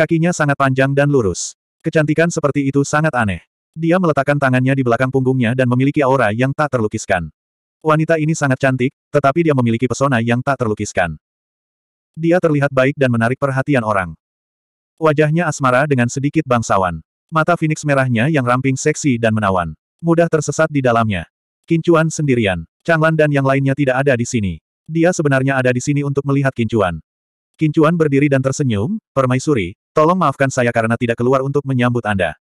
Kakinya sangat panjang dan lurus. Kecantikan seperti itu sangat aneh. Dia meletakkan tangannya di belakang punggungnya dan memiliki aura yang tak terlukiskan. Wanita ini sangat cantik, tetapi dia memiliki pesona yang tak terlukiskan. Dia terlihat baik dan menarik perhatian orang. Wajahnya asmara dengan sedikit bangsawan. Mata Phoenix merahnya yang ramping seksi dan menawan. Mudah tersesat di dalamnya. Kincuan sendirian. Changlan dan yang lainnya tidak ada di sini. Dia sebenarnya ada di sini untuk melihat Kincuan. Kincuan berdiri dan tersenyum, permaisuri, Tolong maafkan saya karena tidak keluar untuk menyambut Anda.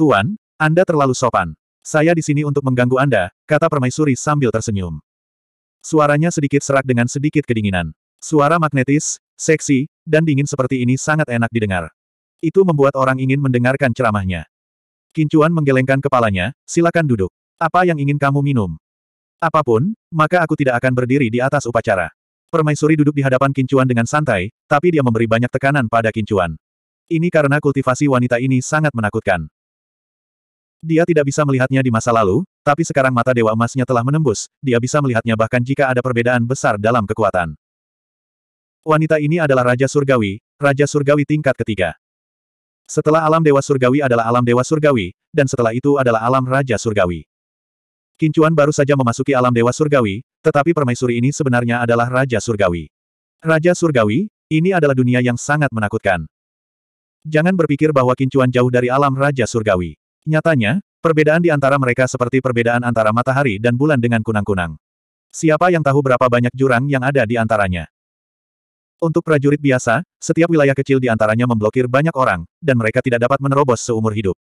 Tuan, Anda terlalu sopan. Saya di sini untuk mengganggu Anda, kata permaisuri sambil tersenyum. Suaranya sedikit serak dengan sedikit kedinginan. Suara magnetis, seksi, dan dingin seperti ini sangat enak didengar. Itu membuat orang ingin mendengarkan ceramahnya. Kincuan menggelengkan kepalanya, silakan duduk. Apa yang ingin kamu minum? Apapun, maka aku tidak akan berdiri di atas upacara. Permaisuri duduk di hadapan Kincuan dengan santai, tapi dia memberi banyak tekanan pada Kincuan. Ini karena kultivasi wanita ini sangat menakutkan. Dia tidak bisa melihatnya di masa lalu, tapi sekarang mata Dewa Emasnya telah menembus, dia bisa melihatnya bahkan jika ada perbedaan besar dalam kekuatan. Wanita ini adalah Raja Surgawi, Raja Surgawi tingkat ketiga. Setelah alam Dewa Surgawi adalah alam Dewa Surgawi, dan setelah itu adalah alam Raja Surgawi. Kincuan baru saja memasuki alam dewa surgawi, tetapi permaisuri ini sebenarnya adalah Raja Surgawi. Raja Surgawi, ini adalah dunia yang sangat menakutkan. Jangan berpikir bahwa Kincuan jauh dari alam Raja Surgawi. Nyatanya, perbedaan di antara mereka seperti perbedaan antara matahari dan bulan dengan kunang-kunang. Siapa yang tahu berapa banyak jurang yang ada di antaranya? Untuk prajurit biasa, setiap wilayah kecil di antaranya memblokir banyak orang, dan mereka tidak dapat menerobos seumur hidup.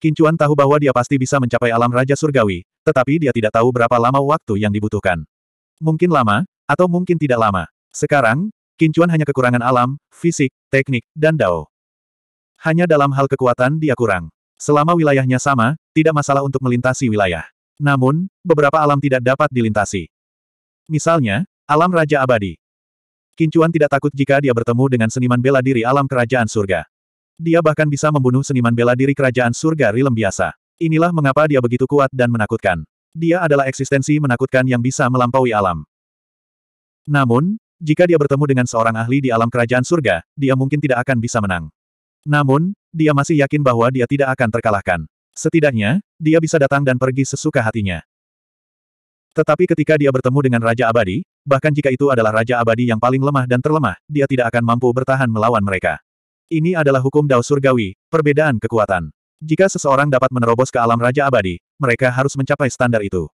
Kincuan tahu bahwa dia pasti bisa mencapai alam Raja Surgawi, tetapi dia tidak tahu berapa lama waktu yang dibutuhkan. Mungkin lama, atau mungkin tidak lama. Sekarang, Kincuan hanya kekurangan alam, fisik, teknik, dan dao. Hanya dalam hal kekuatan dia kurang. Selama wilayahnya sama, tidak masalah untuk melintasi wilayah. Namun, beberapa alam tidak dapat dilintasi. Misalnya, alam Raja Abadi. Kincuan tidak takut jika dia bertemu dengan seniman bela diri alam kerajaan surga. Dia bahkan bisa membunuh seniman bela diri kerajaan surga Rilem biasa. Inilah mengapa dia begitu kuat dan menakutkan. Dia adalah eksistensi menakutkan yang bisa melampaui alam. Namun, jika dia bertemu dengan seorang ahli di alam kerajaan surga, dia mungkin tidak akan bisa menang. Namun, dia masih yakin bahwa dia tidak akan terkalahkan. Setidaknya, dia bisa datang dan pergi sesuka hatinya. Tetapi ketika dia bertemu dengan Raja Abadi, bahkan jika itu adalah Raja Abadi yang paling lemah dan terlemah, dia tidak akan mampu bertahan melawan mereka. Ini adalah hukum Dao Surgawi, perbedaan kekuatan. Jika seseorang dapat menerobos ke alam Raja Abadi, mereka harus mencapai standar itu.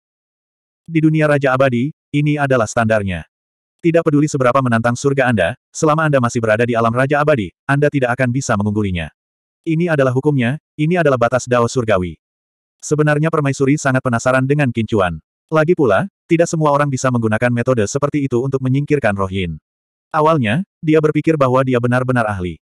Di dunia Raja Abadi, ini adalah standarnya. Tidak peduli seberapa menantang surga Anda, selama Anda masih berada di alam Raja Abadi, Anda tidak akan bisa mengunggulinya. Ini adalah hukumnya, ini adalah batas Dao Surgawi. Sebenarnya permaisuri sangat penasaran dengan kincuan. Lagi pula, tidak semua orang bisa menggunakan metode seperti itu untuk menyingkirkan Rohin. Awalnya, dia berpikir bahwa dia benar-benar ahli.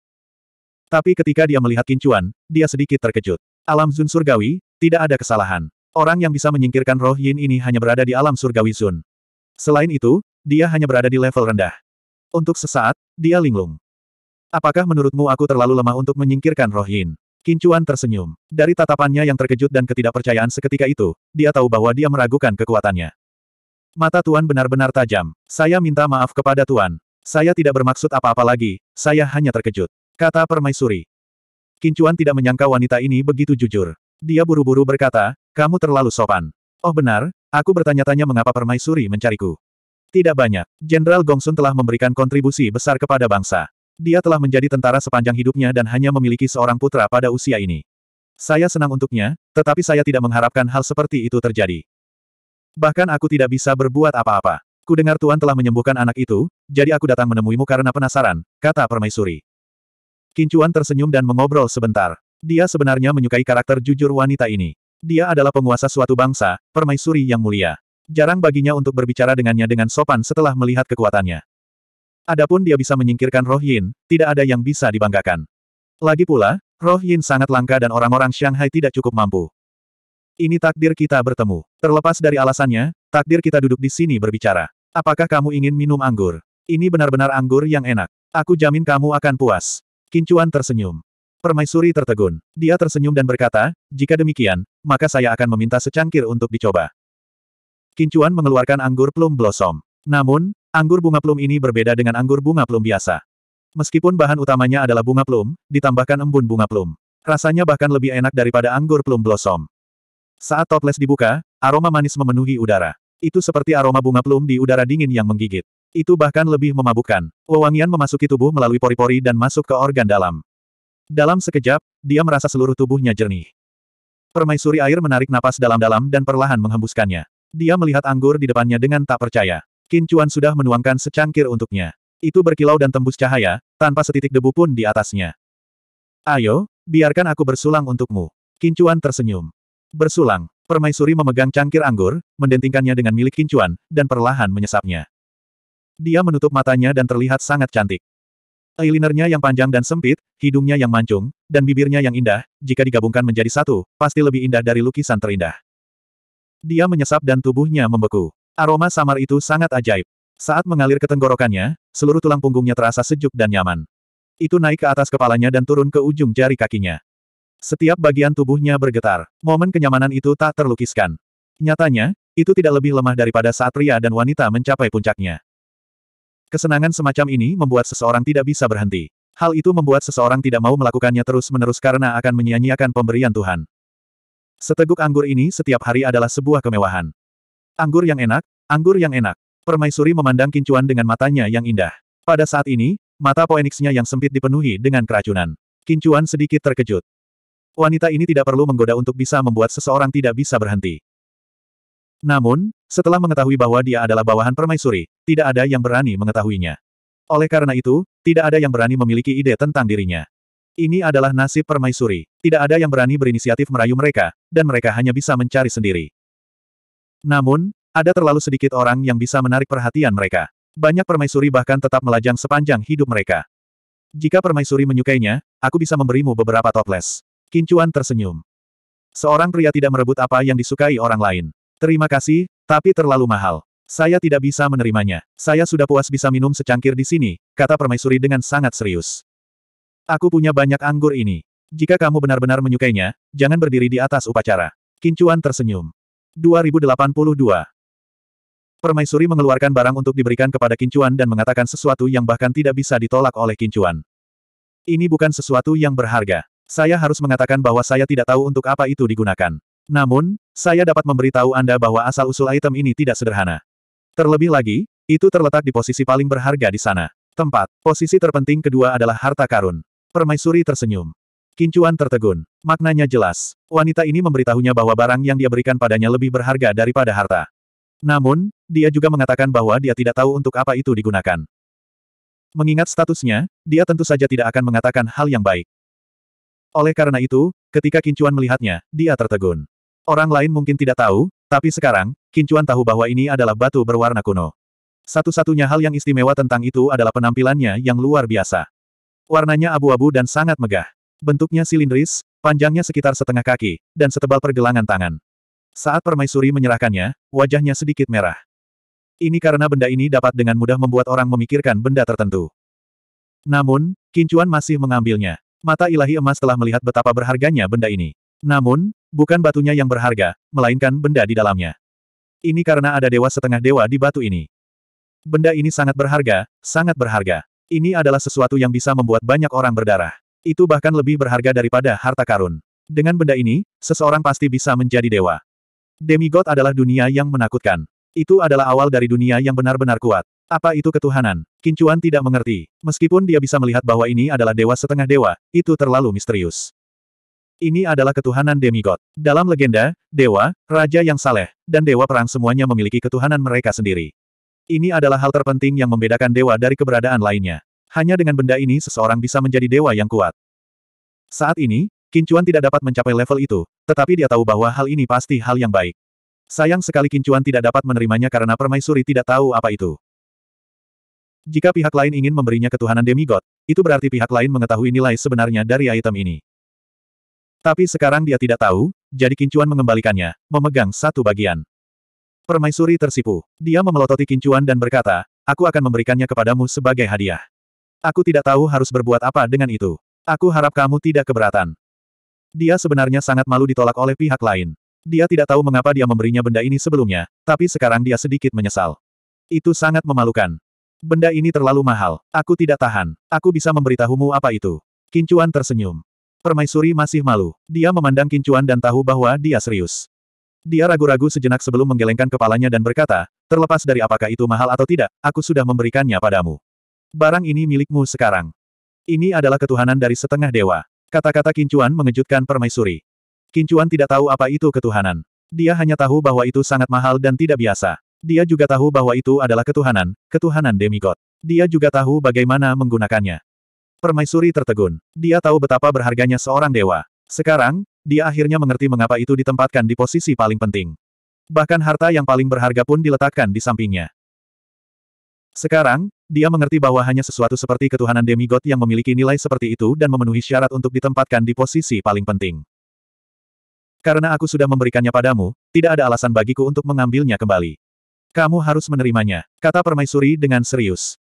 Tapi ketika dia melihat kincuan, dia sedikit terkejut. Alam Zun surgawi, tidak ada kesalahan. Orang yang bisa menyingkirkan roh yin ini hanya berada di alam surgawi Zun. Selain itu, dia hanya berada di level rendah. Untuk sesaat, dia linglung. Apakah menurutmu aku terlalu lemah untuk menyingkirkan roh yin? Kincuan tersenyum. Dari tatapannya yang terkejut dan ketidakpercayaan seketika itu, dia tahu bahwa dia meragukan kekuatannya. Mata Tuan benar-benar tajam. Saya minta maaf kepada Tuan. Saya tidak bermaksud apa-apa lagi, saya hanya terkejut. Kata permaisuri. Kincuan tidak menyangka wanita ini begitu jujur. Dia buru-buru berkata, kamu terlalu sopan. Oh benar, aku bertanya-tanya mengapa permaisuri mencariku. Tidak banyak, Jenderal Gongsun telah memberikan kontribusi besar kepada bangsa. Dia telah menjadi tentara sepanjang hidupnya dan hanya memiliki seorang putra pada usia ini. Saya senang untuknya, tetapi saya tidak mengharapkan hal seperti itu terjadi. Bahkan aku tidak bisa berbuat apa-apa. Kudengar Tuan telah menyembuhkan anak itu, jadi aku datang menemuimu karena penasaran, kata permaisuri. Kincuan tersenyum dan mengobrol sebentar. Dia sebenarnya menyukai karakter jujur wanita ini. Dia adalah penguasa suatu bangsa, permaisuri yang mulia. Jarang baginya untuk berbicara dengannya dengan sopan setelah melihat kekuatannya. Adapun dia bisa menyingkirkan Roh Yin, tidak ada yang bisa dibanggakan. Lagi pula, Roh Yin sangat langka dan orang-orang Shanghai tidak cukup mampu. Ini takdir kita bertemu. Terlepas dari alasannya, takdir kita duduk di sini berbicara. Apakah kamu ingin minum anggur? Ini benar-benar anggur yang enak. Aku jamin kamu akan puas. Kincuan tersenyum. Permaisuri tertegun. Dia tersenyum dan berkata, jika demikian, maka saya akan meminta secangkir untuk dicoba. Kincuan mengeluarkan anggur plum blossom. Namun, anggur bunga plum ini berbeda dengan anggur bunga plum biasa. Meskipun bahan utamanya adalah bunga plum, ditambahkan embun bunga plum. Rasanya bahkan lebih enak daripada anggur plum blossom. Saat toples dibuka, aroma manis memenuhi udara. Itu seperti aroma bunga plum di udara dingin yang menggigit. Itu bahkan lebih memabukkan. Wewangian memasuki tubuh melalui pori-pori dan masuk ke organ dalam. Dalam sekejap, dia merasa seluruh tubuhnya jernih. Permaisuri air menarik napas dalam-dalam dan perlahan menghembuskannya. Dia melihat anggur di depannya dengan tak percaya. Kincuan sudah menuangkan secangkir untuknya. Itu berkilau dan tembus cahaya, tanpa setitik debu pun di atasnya. Ayo, biarkan aku bersulang untukmu. Kincuan tersenyum. Bersulang, permaisuri memegang cangkir anggur, mendentingkannya dengan milik kincuan, dan perlahan menyesapnya. Dia menutup matanya dan terlihat sangat cantik. Eyelinernya yang panjang dan sempit, hidungnya yang mancung, dan bibirnya yang indah, jika digabungkan menjadi satu, pasti lebih indah dari lukisan terindah. Dia menyesap dan tubuhnya membeku. Aroma samar itu sangat ajaib. Saat mengalir ke tenggorokannya, seluruh tulang punggungnya terasa sejuk dan nyaman. Itu naik ke atas kepalanya dan turun ke ujung jari kakinya. Setiap bagian tubuhnya bergetar. Momen kenyamanan itu tak terlukiskan. Nyatanya, itu tidak lebih lemah daripada saat pria dan wanita mencapai puncaknya. Kesenangan semacam ini membuat seseorang tidak bisa berhenti. Hal itu membuat seseorang tidak mau melakukannya terus-menerus karena akan menyia-nyiakan pemberian Tuhan. Seteguk anggur ini setiap hari adalah sebuah kemewahan. Anggur yang enak, anggur yang enak. Permaisuri memandang Kincuan dengan matanya yang indah. Pada saat ini, mata poenixnya yang sempit dipenuhi dengan keracunan. Kincuan sedikit terkejut. Wanita ini tidak perlu menggoda untuk bisa membuat seseorang tidak bisa berhenti. Namun, setelah mengetahui bahwa dia adalah bawahan permaisuri, tidak ada yang berani mengetahuinya. Oleh karena itu, tidak ada yang berani memiliki ide tentang dirinya. Ini adalah nasib permaisuri. Tidak ada yang berani berinisiatif merayu mereka, dan mereka hanya bisa mencari sendiri. Namun, ada terlalu sedikit orang yang bisa menarik perhatian mereka. Banyak permaisuri bahkan tetap melajang sepanjang hidup mereka. Jika permaisuri menyukainya, aku bisa memberimu beberapa toples. Kincuan tersenyum. Seorang pria tidak merebut apa yang disukai orang lain. Terima kasih, tapi terlalu mahal. Saya tidak bisa menerimanya. Saya sudah puas bisa minum secangkir di sini, kata permaisuri dengan sangat serius. Aku punya banyak anggur ini. Jika kamu benar-benar menyukainya, jangan berdiri di atas upacara. Kincuan tersenyum. 2082 Permaisuri mengeluarkan barang untuk diberikan kepada Kincuan dan mengatakan sesuatu yang bahkan tidak bisa ditolak oleh Kincuan. Ini bukan sesuatu yang berharga. Saya harus mengatakan bahwa saya tidak tahu untuk apa itu digunakan. Namun, saya dapat memberitahu Anda bahwa asal-usul item ini tidak sederhana. Terlebih lagi, itu terletak di posisi paling berharga di sana. Tempat, posisi terpenting kedua adalah harta karun. Permaisuri tersenyum. Kincuan tertegun. Maknanya jelas. Wanita ini memberitahunya bahwa barang yang dia berikan padanya lebih berharga daripada harta. Namun, dia juga mengatakan bahwa dia tidak tahu untuk apa itu digunakan. Mengingat statusnya, dia tentu saja tidak akan mengatakan hal yang baik. Oleh karena itu, ketika Kincuan melihatnya, dia tertegun. Orang lain mungkin tidak tahu, tapi sekarang, Kincuan tahu bahwa ini adalah batu berwarna kuno. Satu-satunya hal yang istimewa tentang itu adalah penampilannya yang luar biasa. Warnanya abu-abu dan sangat megah. Bentuknya silindris, panjangnya sekitar setengah kaki, dan setebal pergelangan tangan. Saat permaisuri menyerahkannya, wajahnya sedikit merah. Ini karena benda ini dapat dengan mudah membuat orang memikirkan benda tertentu. Namun, Kincuan masih mengambilnya. Mata ilahi emas telah melihat betapa berharganya benda ini. Namun, Bukan batunya yang berharga, melainkan benda di dalamnya. Ini karena ada dewa setengah dewa di batu ini. Benda ini sangat berharga, sangat berharga. Ini adalah sesuatu yang bisa membuat banyak orang berdarah. Itu bahkan lebih berharga daripada harta karun. Dengan benda ini, seseorang pasti bisa menjadi dewa. Demigod adalah dunia yang menakutkan. Itu adalah awal dari dunia yang benar-benar kuat. Apa itu ketuhanan? Kincuan tidak mengerti. Meskipun dia bisa melihat bahwa ini adalah dewa setengah dewa, itu terlalu misterius. Ini adalah ketuhanan demigod. Dalam legenda, dewa, raja yang saleh, dan dewa perang semuanya memiliki ketuhanan mereka sendiri. Ini adalah hal terpenting yang membedakan dewa dari keberadaan lainnya. Hanya dengan benda ini seseorang bisa menjadi dewa yang kuat. Saat ini, Kincuan tidak dapat mencapai level itu, tetapi dia tahu bahwa hal ini pasti hal yang baik. Sayang sekali Kincuan tidak dapat menerimanya karena permaisuri tidak tahu apa itu. Jika pihak lain ingin memberinya ketuhanan demigod, itu berarti pihak lain mengetahui nilai sebenarnya dari item ini. Tapi sekarang dia tidak tahu, jadi Kincuan mengembalikannya, memegang satu bagian. Permaisuri tersipu. Dia memelototi Kincuan dan berkata, aku akan memberikannya kepadamu sebagai hadiah. Aku tidak tahu harus berbuat apa dengan itu. Aku harap kamu tidak keberatan. Dia sebenarnya sangat malu ditolak oleh pihak lain. Dia tidak tahu mengapa dia memberinya benda ini sebelumnya, tapi sekarang dia sedikit menyesal. Itu sangat memalukan. Benda ini terlalu mahal. Aku tidak tahan. Aku bisa memberitahumu apa itu. Kincuan tersenyum. Permaisuri masih malu. Dia memandang Kincuan dan tahu bahwa dia serius. Dia ragu-ragu sejenak sebelum menggelengkan kepalanya dan berkata, terlepas dari apakah itu mahal atau tidak, aku sudah memberikannya padamu. Barang ini milikmu sekarang. Ini adalah ketuhanan dari setengah dewa. Kata-kata Kincuan mengejutkan permaisuri. Kincuan tidak tahu apa itu ketuhanan. Dia hanya tahu bahwa itu sangat mahal dan tidak biasa. Dia juga tahu bahwa itu adalah ketuhanan, ketuhanan demigod. Dia juga tahu bagaimana menggunakannya. Permaisuri tertegun. Dia tahu betapa berharganya seorang dewa. Sekarang, dia akhirnya mengerti mengapa itu ditempatkan di posisi paling penting. Bahkan harta yang paling berharga pun diletakkan di sampingnya. Sekarang, dia mengerti bahwa hanya sesuatu seperti ketuhanan demigod yang memiliki nilai seperti itu dan memenuhi syarat untuk ditempatkan di posisi paling penting. Karena aku sudah memberikannya padamu, tidak ada alasan bagiku untuk mengambilnya kembali. Kamu harus menerimanya, kata permaisuri dengan serius.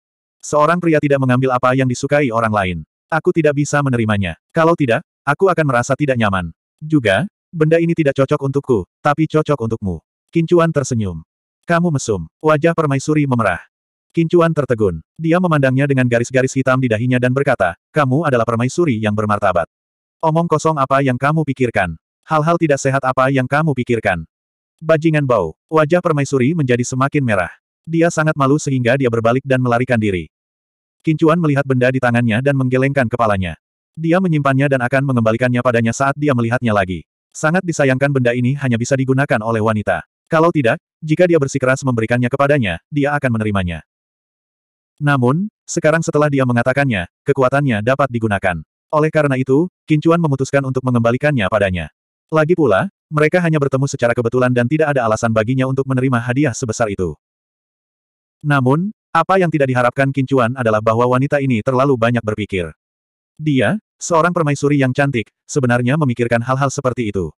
Seorang pria tidak mengambil apa yang disukai orang lain. Aku tidak bisa menerimanya. Kalau tidak, aku akan merasa tidak nyaman. Juga, benda ini tidak cocok untukku, tapi cocok untukmu. Kincuan tersenyum. Kamu mesum. Wajah permaisuri memerah. Kincuan tertegun. Dia memandangnya dengan garis-garis hitam di dahinya dan berkata, kamu adalah permaisuri yang bermartabat. Omong kosong apa yang kamu pikirkan. Hal-hal tidak sehat apa yang kamu pikirkan. Bajingan bau. Wajah permaisuri menjadi semakin merah. Dia sangat malu sehingga dia berbalik dan melarikan diri. Kincuan melihat benda di tangannya dan menggelengkan kepalanya. Dia menyimpannya dan akan mengembalikannya padanya saat dia melihatnya lagi. Sangat disayangkan benda ini hanya bisa digunakan oleh wanita. Kalau tidak, jika dia bersikeras memberikannya kepadanya, dia akan menerimanya. Namun, sekarang setelah dia mengatakannya, kekuatannya dapat digunakan. Oleh karena itu, Kincuan memutuskan untuk mengembalikannya padanya. Lagi pula, mereka hanya bertemu secara kebetulan dan tidak ada alasan baginya untuk menerima hadiah sebesar itu. Namun, apa yang tidak diharapkan Kincuan adalah bahwa wanita ini terlalu banyak berpikir. Dia, seorang permaisuri yang cantik, sebenarnya memikirkan hal-hal seperti itu.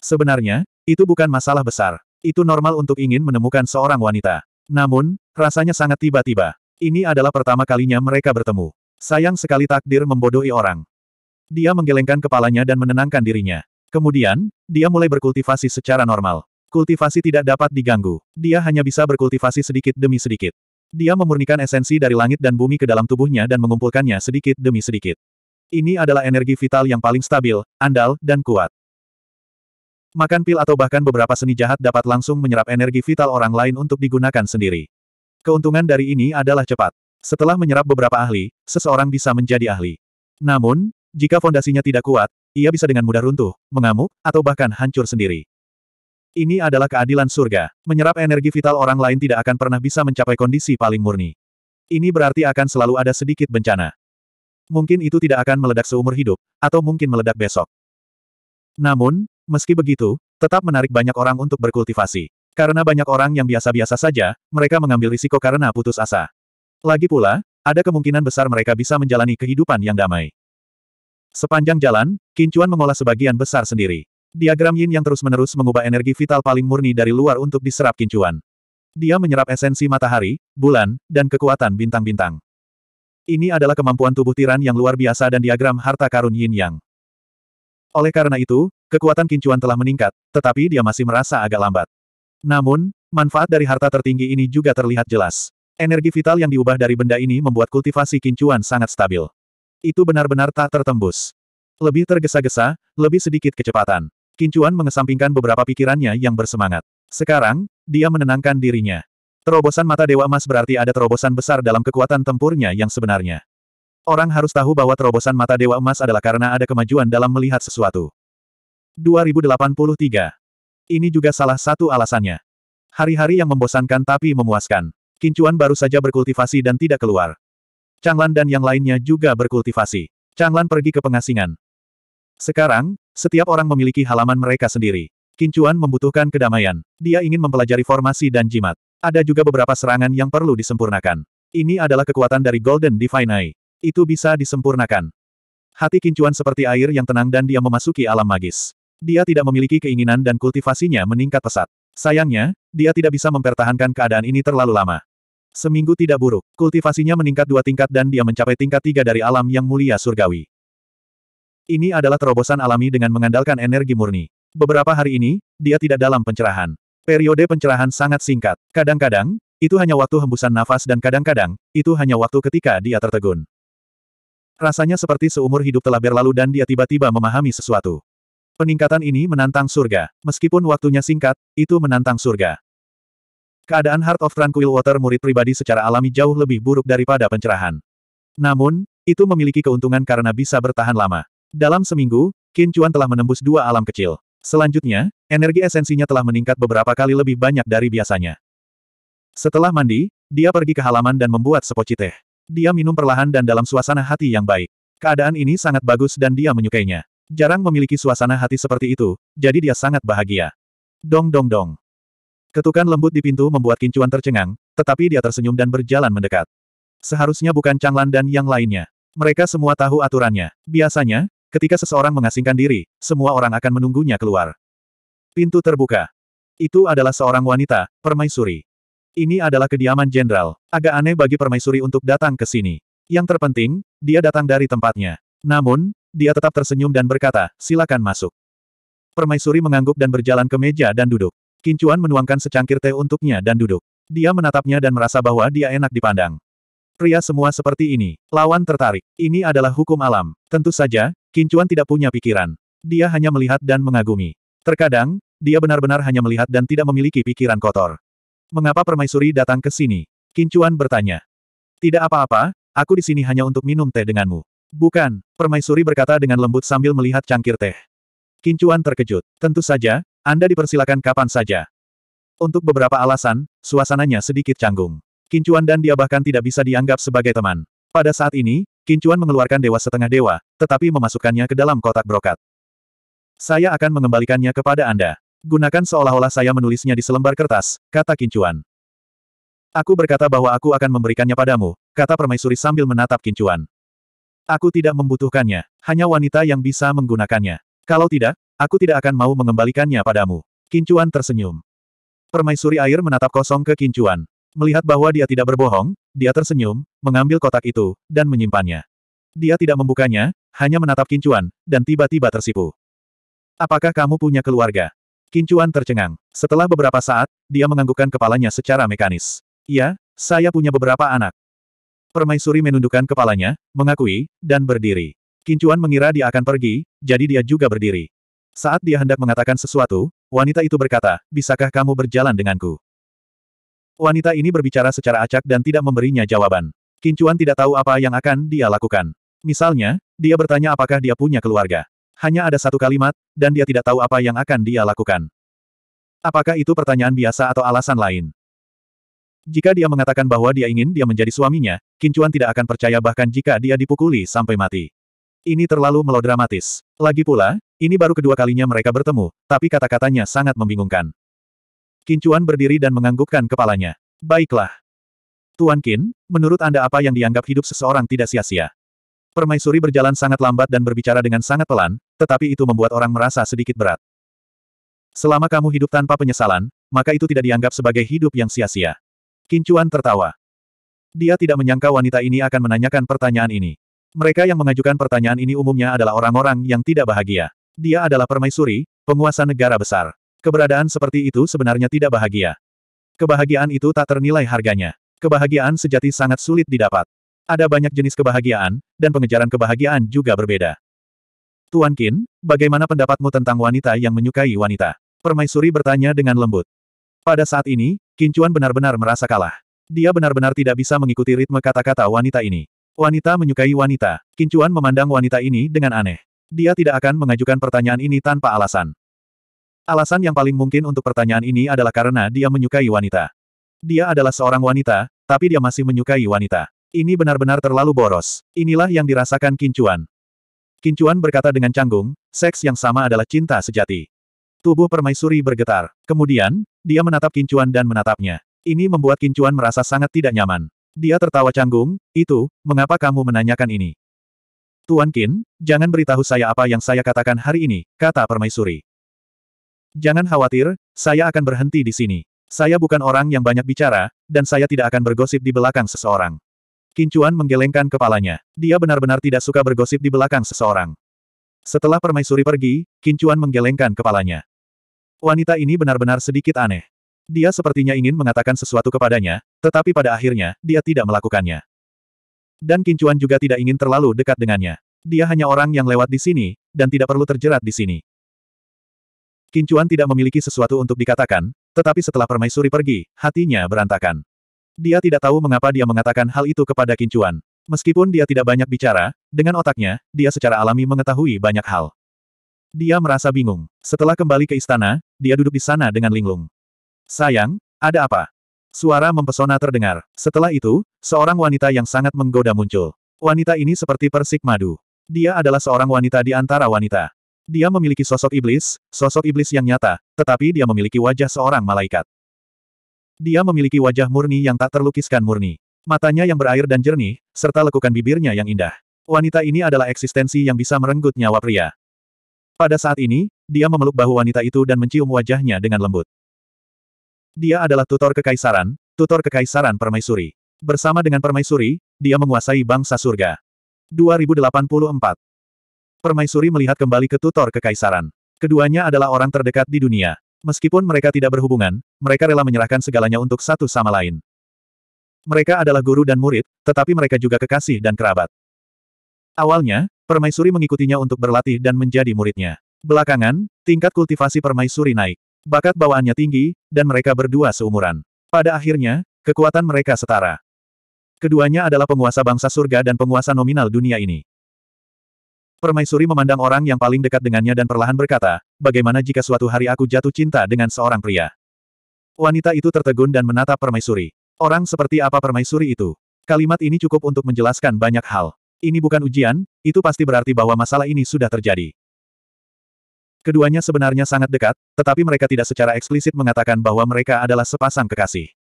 Sebenarnya, itu bukan masalah besar. Itu normal untuk ingin menemukan seorang wanita. Namun, rasanya sangat tiba-tiba. Ini adalah pertama kalinya mereka bertemu. Sayang sekali takdir membodohi orang. Dia menggelengkan kepalanya dan menenangkan dirinya. Kemudian, dia mulai berkultivasi secara normal. Kultivasi tidak dapat diganggu. Dia hanya bisa berkultivasi sedikit demi sedikit. Dia memurnikan esensi dari langit dan bumi ke dalam tubuhnya dan mengumpulkannya sedikit demi sedikit. Ini adalah energi vital yang paling stabil, andal, dan kuat. Makan pil atau bahkan beberapa seni jahat dapat langsung menyerap energi vital orang lain untuk digunakan sendiri. Keuntungan dari ini adalah cepat. Setelah menyerap beberapa ahli, seseorang bisa menjadi ahli. Namun, jika fondasinya tidak kuat, ia bisa dengan mudah runtuh, mengamuk, atau bahkan hancur sendiri. Ini adalah keadilan surga. Menyerap energi vital orang lain tidak akan pernah bisa mencapai kondisi paling murni. Ini berarti akan selalu ada sedikit bencana. Mungkin itu tidak akan meledak seumur hidup, atau mungkin meledak besok. Namun, meski begitu, tetap menarik banyak orang untuk berkultivasi. Karena banyak orang yang biasa-biasa saja, mereka mengambil risiko karena putus asa. Lagi pula, ada kemungkinan besar mereka bisa menjalani kehidupan yang damai. Sepanjang jalan, Kincuan mengolah sebagian besar sendiri. Diagram yin yang terus-menerus mengubah energi vital paling murni dari luar untuk diserap kincuan. Dia menyerap esensi matahari, bulan, dan kekuatan bintang-bintang. Ini adalah kemampuan tubuh tiran yang luar biasa dan diagram harta karun yin yang. Oleh karena itu, kekuatan kincuan telah meningkat, tetapi dia masih merasa agak lambat. Namun, manfaat dari harta tertinggi ini juga terlihat jelas. Energi vital yang diubah dari benda ini membuat kultivasi kincuan sangat stabil. Itu benar-benar tak tertembus. Lebih tergesa-gesa, lebih sedikit kecepatan. Kincuan mengesampingkan beberapa pikirannya yang bersemangat. Sekarang, dia menenangkan dirinya. Terobosan mata Dewa Emas berarti ada terobosan besar dalam kekuatan tempurnya yang sebenarnya. Orang harus tahu bahwa terobosan mata Dewa Emas adalah karena ada kemajuan dalam melihat sesuatu. 2083. Ini juga salah satu alasannya. Hari-hari yang membosankan tapi memuaskan. Kincuan baru saja berkultivasi dan tidak keluar. Changlan dan yang lainnya juga berkultivasi. Changlan pergi ke pengasingan. Sekarang, setiap orang memiliki halaman mereka sendiri. Kincuan membutuhkan kedamaian. Dia ingin mempelajari formasi dan jimat. Ada juga beberapa serangan yang perlu disempurnakan. Ini adalah kekuatan dari Golden Divine Eye. Itu bisa disempurnakan. Hati Kincuan seperti air yang tenang dan dia memasuki alam magis. Dia tidak memiliki keinginan dan kultivasinya meningkat pesat. Sayangnya, dia tidak bisa mempertahankan keadaan ini terlalu lama. Seminggu tidak buruk, kultivasinya meningkat dua tingkat dan dia mencapai tingkat tiga dari alam yang mulia surgawi. Ini adalah terobosan alami dengan mengandalkan energi murni. Beberapa hari ini, dia tidak dalam pencerahan. Periode pencerahan sangat singkat. Kadang-kadang, itu hanya waktu hembusan nafas dan kadang-kadang, itu hanya waktu ketika dia tertegun. Rasanya seperti seumur hidup telah berlalu dan dia tiba-tiba memahami sesuatu. Peningkatan ini menantang surga. Meskipun waktunya singkat, itu menantang surga. Keadaan Heart of Tranquil Water murid pribadi secara alami jauh lebih buruk daripada pencerahan. Namun, itu memiliki keuntungan karena bisa bertahan lama. Dalam seminggu, Qin Chuan telah menembus dua alam kecil. Selanjutnya, energi esensinya telah meningkat beberapa kali lebih banyak dari biasanya. Setelah mandi, dia pergi ke halaman dan membuat sepoci teh. Dia minum perlahan dan dalam suasana hati yang baik. Keadaan ini sangat bagus dan dia menyukainya. Jarang memiliki suasana hati seperti itu, jadi dia sangat bahagia. Dong dong dong. Ketukan lembut di pintu membuat Kincuan tercengang, tetapi dia tersenyum dan berjalan mendekat. Seharusnya bukan Changlan dan yang lainnya. Mereka semua tahu aturannya. Biasanya, Ketika seseorang mengasingkan diri, semua orang akan menunggunya keluar. Pintu terbuka. Itu adalah seorang wanita, permaisuri. Ini adalah kediaman jenderal. Agak aneh bagi permaisuri untuk datang ke sini. Yang terpenting, dia datang dari tempatnya. Namun, dia tetap tersenyum dan berkata, silakan masuk. Permaisuri mengangguk dan berjalan ke meja dan duduk. Kincuan menuangkan secangkir teh untuknya dan duduk. Dia menatapnya dan merasa bahwa dia enak dipandang. Pria semua seperti ini, lawan tertarik. Ini adalah hukum alam. Tentu saja, Kincuan tidak punya pikiran. Dia hanya melihat dan mengagumi. Terkadang, dia benar-benar hanya melihat dan tidak memiliki pikiran kotor. Mengapa permaisuri datang ke sini? Kincuan bertanya. Tidak apa-apa, aku di sini hanya untuk minum teh denganmu. Bukan, permaisuri berkata dengan lembut sambil melihat cangkir teh. Kincuan terkejut. Tentu saja, Anda dipersilakan kapan saja. Untuk beberapa alasan, suasananya sedikit canggung. Kincuan dan dia bahkan tidak bisa dianggap sebagai teman. Pada saat ini, Kincuan mengeluarkan dewa setengah dewa, tetapi memasukkannya ke dalam kotak brokat. Saya akan mengembalikannya kepada Anda. Gunakan seolah-olah saya menulisnya di selembar kertas, kata Kincuan. Aku berkata bahwa aku akan memberikannya padamu, kata permaisuri sambil menatap Kincuan. Aku tidak membutuhkannya, hanya wanita yang bisa menggunakannya. Kalau tidak, aku tidak akan mau mengembalikannya padamu. Kincuan tersenyum. Permaisuri air menatap kosong ke Kincuan. Melihat bahwa dia tidak berbohong, dia tersenyum, mengambil kotak itu, dan menyimpannya. Dia tidak membukanya, hanya menatap Kincuan, dan tiba-tiba tersipu. Apakah kamu punya keluarga? Kincuan tercengang. Setelah beberapa saat, dia menganggukkan kepalanya secara mekanis. Ya, saya punya beberapa anak. Permaisuri menundukkan kepalanya, mengakui, dan berdiri. Kincuan mengira dia akan pergi, jadi dia juga berdiri. Saat dia hendak mengatakan sesuatu, wanita itu berkata, Bisakah kamu berjalan denganku? Wanita ini berbicara secara acak dan tidak memberinya jawaban. Kincuan tidak tahu apa yang akan dia lakukan. Misalnya, dia bertanya apakah dia punya keluarga. Hanya ada satu kalimat, dan dia tidak tahu apa yang akan dia lakukan. Apakah itu pertanyaan biasa atau alasan lain? Jika dia mengatakan bahwa dia ingin dia menjadi suaminya, Kincuan tidak akan percaya bahkan jika dia dipukuli sampai mati. Ini terlalu melodramatis. Lagi pula, ini baru kedua kalinya mereka bertemu, tapi kata-katanya sangat membingungkan. Kincuan berdiri dan menganggukkan kepalanya. Baiklah. Tuan Kin, menurut Anda apa yang dianggap hidup seseorang tidak sia-sia? Permaisuri berjalan sangat lambat dan berbicara dengan sangat pelan, tetapi itu membuat orang merasa sedikit berat. Selama kamu hidup tanpa penyesalan, maka itu tidak dianggap sebagai hidup yang sia-sia. Kincuan tertawa. Dia tidak menyangka wanita ini akan menanyakan pertanyaan ini. Mereka yang mengajukan pertanyaan ini umumnya adalah orang-orang yang tidak bahagia. Dia adalah permaisuri, penguasa negara besar. Keberadaan seperti itu sebenarnya tidak bahagia. Kebahagiaan itu tak ternilai harganya. Kebahagiaan sejati sangat sulit didapat. Ada banyak jenis kebahagiaan, dan pengejaran kebahagiaan juga berbeda. Tuan Qin, bagaimana pendapatmu tentang wanita yang menyukai wanita? Permaisuri bertanya dengan lembut. Pada saat ini, Chuan benar-benar merasa kalah. Dia benar-benar tidak bisa mengikuti ritme kata-kata wanita ini. Wanita menyukai wanita, Chuan memandang wanita ini dengan aneh. Dia tidak akan mengajukan pertanyaan ini tanpa alasan. Alasan yang paling mungkin untuk pertanyaan ini adalah karena dia menyukai wanita. Dia adalah seorang wanita, tapi dia masih menyukai wanita. Ini benar-benar terlalu boros. Inilah yang dirasakan Kincuan. Kincuan berkata dengan canggung, seks yang sama adalah cinta sejati. Tubuh permaisuri bergetar. Kemudian, dia menatap Kincuan dan menatapnya. Ini membuat Kincuan merasa sangat tidak nyaman. Dia tertawa canggung, itu, mengapa kamu menanyakan ini? Tuan Kin, jangan beritahu saya apa yang saya katakan hari ini, kata permaisuri. Jangan khawatir, saya akan berhenti di sini. Saya bukan orang yang banyak bicara, dan saya tidak akan bergosip di belakang seseorang. Kincuan menggelengkan kepalanya. Dia benar-benar tidak suka bergosip di belakang seseorang. Setelah permaisuri pergi, Kincuan menggelengkan kepalanya. Wanita ini benar-benar sedikit aneh. Dia sepertinya ingin mengatakan sesuatu kepadanya, tetapi pada akhirnya, dia tidak melakukannya. Dan Kincuan juga tidak ingin terlalu dekat dengannya. Dia hanya orang yang lewat di sini, dan tidak perlu terjerat di sini. Kincuan tidak memiliki sesuatu untuk dikatakan, tetapi setelah permaisuri pergi, hatinya berantakan. Dia tidak tahu mengapa dia mengatakan hal itu kepada Kincuan. Meskipun dia tidak banyak bicara, dengan otaknya, dia secara alami mengetahui banyak hal. Dia merasa bingung. Setelah kembali ke istana, dia duduk di sana dengan linglung. Sayang, ada apa? Suara mempesona terdengar. Setelah itu, seorang wanita yang sangat menggoda muncul. Wanita ini seperti persik madu. Dia adalah seorang wanita di antara wanita. Dia memiliki sosok iblis, sosok iblis yang nyata, tetapi dia memiliki wajah seorang malaikat. Dia memiliki wajah murni yang tak terlukiskan murni. Matanya yang berair dan jernih, serta lekukan bibirnya yang indah. Wanita ini adalah eksistensi yang bisa merenggut nyawa pria. Pada saat ini, dia memeluk bahu wanita itu dan mencium wajahnya dengan lembut. Dia adalah tutor kekaisaran, tutor kekaisaran permaisuri. Bersama dengan permaisuri, dia menguasai bangsa surga. 2084 Permaisuri melihat kembali ke tutor kekaisaran. Keduanya adalah orang terdekat di dunia. Meskipun mereka tidak berhubungan, mereka rela menyerahkan segalanya untuk satu sama lain. Mereka adalah guru dan murid, tetapi mereka juga kekasih dan kerabat. Awalnya, permaisuri mengikutinya untuk berlatih dan menjadi muridnya. Belakangan, tingkat kultivasi permaisuri naik. Bakat bawaannya tinggi, dan mereka berdua seumuran. Pada akhirnya, kekuatan mereka setara. Keduanya adalah penguasa bangsa surga dan penguasa nominal dunia ini. Permaisuri memandang orang yang paling dekat dengannya dan perlahan berkata, bagaimana jika suatu hari aku jatuh cinta dengan seorang pria? Wanita itu tertegun dan menatap permaisuri. Orang seperti apa permaisuri itu? Kalimat ini cukup untuk menjelaskan banyak hal. Ini bukan ujian, itu pasti berarti bahwa masalah ini sudah terjadi. Keduanya sebenarnya sangat dekat, tetapi mereka tidak secara eksplisit mengatakan bahwa mereka adalah sepasang kekasih.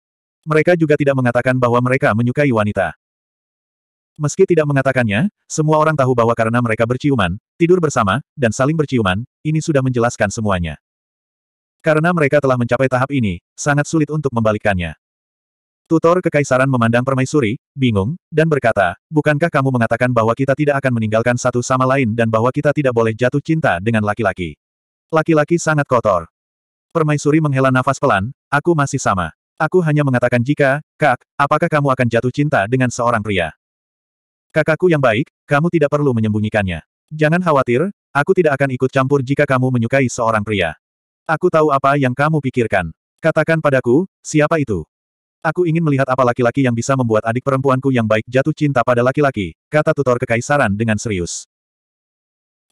Mereka juga tidak mengatakan bahwa mereka menyukai wanita. Meski tidak mengatakannya, semua orang tahu bahwa karena mereka berciuman, tidur bersama, dan saling berciuman, ini sudah menjelaskan semuanya. Karena mereka telah mencapai tahap ini, sangat sulit untuk membalikkannya. Tutor Kekaisaran memandang permaisuri, bingung, dan berkata, Bukankah kamu mengatakan bahwa kita tidak akan meninggalkan satu sama lain dan bahwa kita tidak boleh jatuh cinta dengan laki-laki? Laki-laki sangat kotor. Permaisuri menghela nafas pelan, aku masih sama. Aku hanya mengatakan jika, kak, apakah kamu akan jatuh cinta dengan seorang pria? Kakakku yang baik, kamu tidak perlu menyembunyikannya. Jangan khawatir, aku tidak akan ikut campur jika kamu menyukai seorang pria. Aku tahu apa yang kamu pikirkan. Katakan padaku, siapa itu? Aku ingin melihat apa laki-laki yang bisa membuat adik perempuanku yang baik jatuh cinta pada laki-laki, kata tutor kekaisaran dengan serius.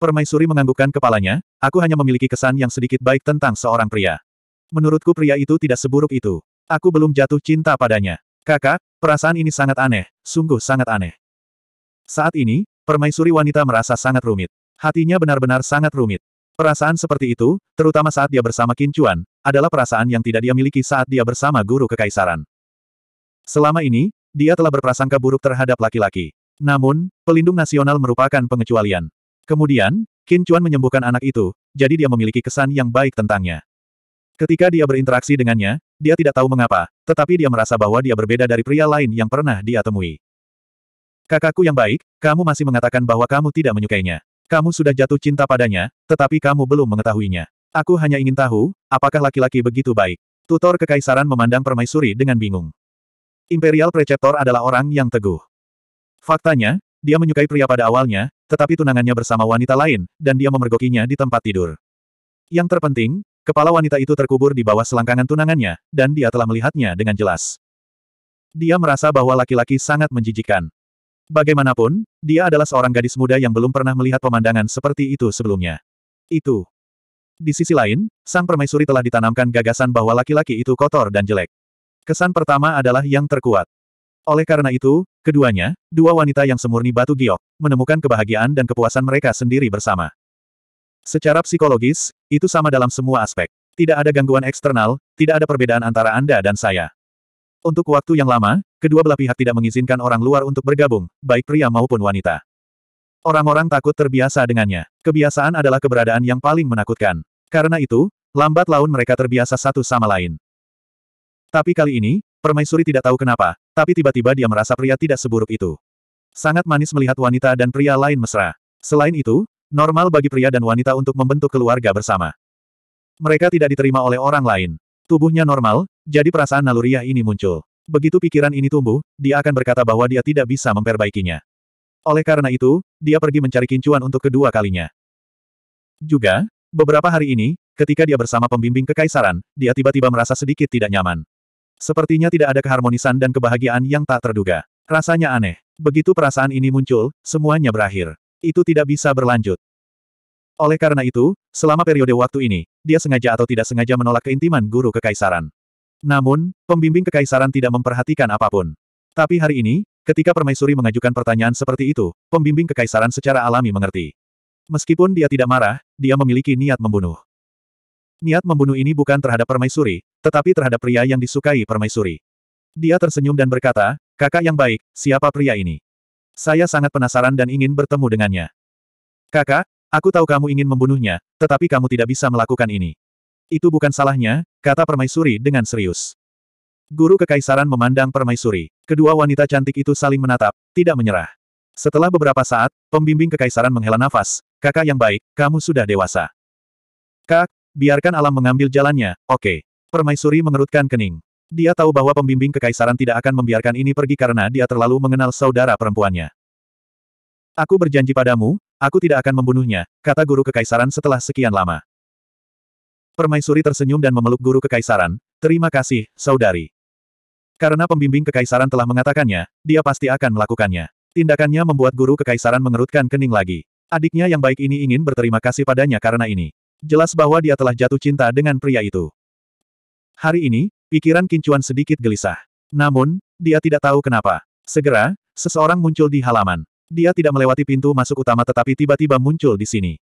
Permaisuri menganggukkan kepalanya, aku hanya memiliki kesan yang sedikit baik tentang seorang pria. Menurutku pria itu tidak seburuk itu. Aku belum jatuh cinta padanya. Kakak, perasaan ini sangat aneh, sungguh sangat aneh. Saat ini, permaisuri wanita merasa sangat rumit. Hatinya benar-benar sangat rumit. Perasaan seperti itu, terutama saat dia bersama Kincuan, adalah perasaan yang tidak dia miliki saat dia bersama guru kekaisaran. Selama ini, dia telah berprasangka buruk terhadap laki-laki. Namun, pelindung nasional merupakan pengecualian. Kemudian, Kincuan menyembuhkan anak itu, jadi dia memiliki kesan yang baik tentangnya. Ketika dia berinteraksi dengannya, dia tidak tahu mengapa, tetapi dia merasa bahwa dia berbeda dari pria lain yang pernah dia temui. Kakakku yang baik, kamu masih mengatakan bahwa kamu tidak menyukainya. Kamu sudah jatuh cinta padanya, tetapi kamu belum mengetahuinya. Aku hanya ingin tahu, apakah laki-laki begitu baik? Tutor Kekaisaran memandang permaisuri dengan bingung. Imperial Preceptor adalah orang yang teguh. Faktanya, dia menyukai pria pada awalnya, tetapi tunangannya bersama wanita lain, dan dia memergokinya di tempat tidur. Yang terpenting, Kepala wanita itu terkubur di bawah selangkangan tunangannya, dan dia telah melihatnya dengan jelas. Dia merasa bahwa laki-laki sangat menjijikan. Bagaimanapun, dia adalah seorang gadis muda yang belum pernah melihat pemandangan seperti itu sebelumnya. Itu. Di sisi lain, sang permaisuri telah ditanamkan gagasan bahwa laki-laki itu kotor dan jelek. Kesan pertama adalah yang terkuat. Oleh karena itu, keduanya, dua wanita yang semurni batu giok, menemukan kebahagiaan dan kepuasan mereka sendiri bersama. Secara psikologis, itu sama dalam semua aspek. Tidak ada gangguan eksternal, tidak ada perbedaan antara Anda dan saya. Untuk waktu yang lama, kedua belah pihak tidak mengizinkan orang luar untuk bergabung, baik pria maupun wanita. Orang-orang takut terbiasa dengannya. Kebiasaan adalah keberadaan yang paling menakutkan. Karena itu, lambat laun mereka terbiasa satu sama lain. Tapi kali ini, permaisuri tidak tahu kenapa, tapi tiba-tiba dia merasa pria tidak seburuk itu. Sangat manis melihat wanita dan pria lain mesra. Selain itu, normal bagi pria dan wanita untuk membentuk keluarga bersama. Mereka tidak diterima oleh orang lain. Tubuhnya normal, jadi perasaan naluriah ini muncul. Begitu pikiran ini tumbuh, dia akan berkata bahwa dia tidak bisa memperbaikinya. Oleh karena itu, dia pergi mencari kincuan untuk kedua kalinya. Juga, beberapa hari ini, ketika dia bersama pembimbing kekaisaran, dia tiba-tiba merasa sedikit tidak nyaman. Sepertinya tidak ada keharmonisan dan kebahagiaan yang tak terduga. Rasanya aneh. Begitu perasaan ini muncul, semuanya berakhir. Itu tidak bisa berlanjut. Oleh karena itu, selama periode waktu ini, dia sengaja atau tidak sengaja menolak keintiman guru kekaisaran. Namun, pembimbing kekaisaran tidak memperhatikan apapun. Tapi hari ini, ketika permaisuri mengajukan pertanyaan seperti itu, pembimbing kekaisaran secara alami mengerti. Meskipun dia tidak marah, dia memiliki niat membunuh. Niat membunuh ini bukan terhadap permaisuri, tetapi terhadap pria yang disukai permaisuri. Dia tersenyum dan berkata, kakak yang baik, siapa pria ini? Saya sangat penasaran dan ingin bertemu dengannya. Kakak, aku tahu kamu ingin membunuhnya, tetapi kamu tidak bisa melakukan ini. Itu bukan salahnya, kata permaisuri dengan serius. Guru kekaisaran memandang permaisuri. Kedua wanita cantik itu saling menatap, tidak menyerah. Setelah beberapa saat, pembimbing kekaisaran menghela nafas, kakak yang baik, kamu sudah dewasa. Kak, biarkan alam mengambil jalannya, oke. Okay. Permaisuri mengerutkan kening. Dia tahu bahwa pembimbing kekaisaran tidak akan membiarkan ini pergi karena dia terlalu mengenal saudara perempuannya. Aku berjanji padamu, aku tidak akan membunuhnya, kata guru kekaisaran setelah sekian lama. Permaisuri tersenyum dan memeluk guru kekaisaran, terima kasih, saudari. Karena pembimbing kekaisaran telah mengatakannya, dia pasti akan melakukannya. Tindakannya membuat guru kekaisaran mengerutkan kening lagi. Adiknya yang baik ini ingin berterima kasih padanya karena ini. Jelas bahwa dia telah jatuh cinta dengan pria itu. Hari ini, pikiran Kincuan sedikit gelisah. Namun, dia tidak tahu kenapa. Segera, seseorang muncul di halaman. Dia tidak melewati pintu masuk utama tetapi tiba-tiba muncul di sini.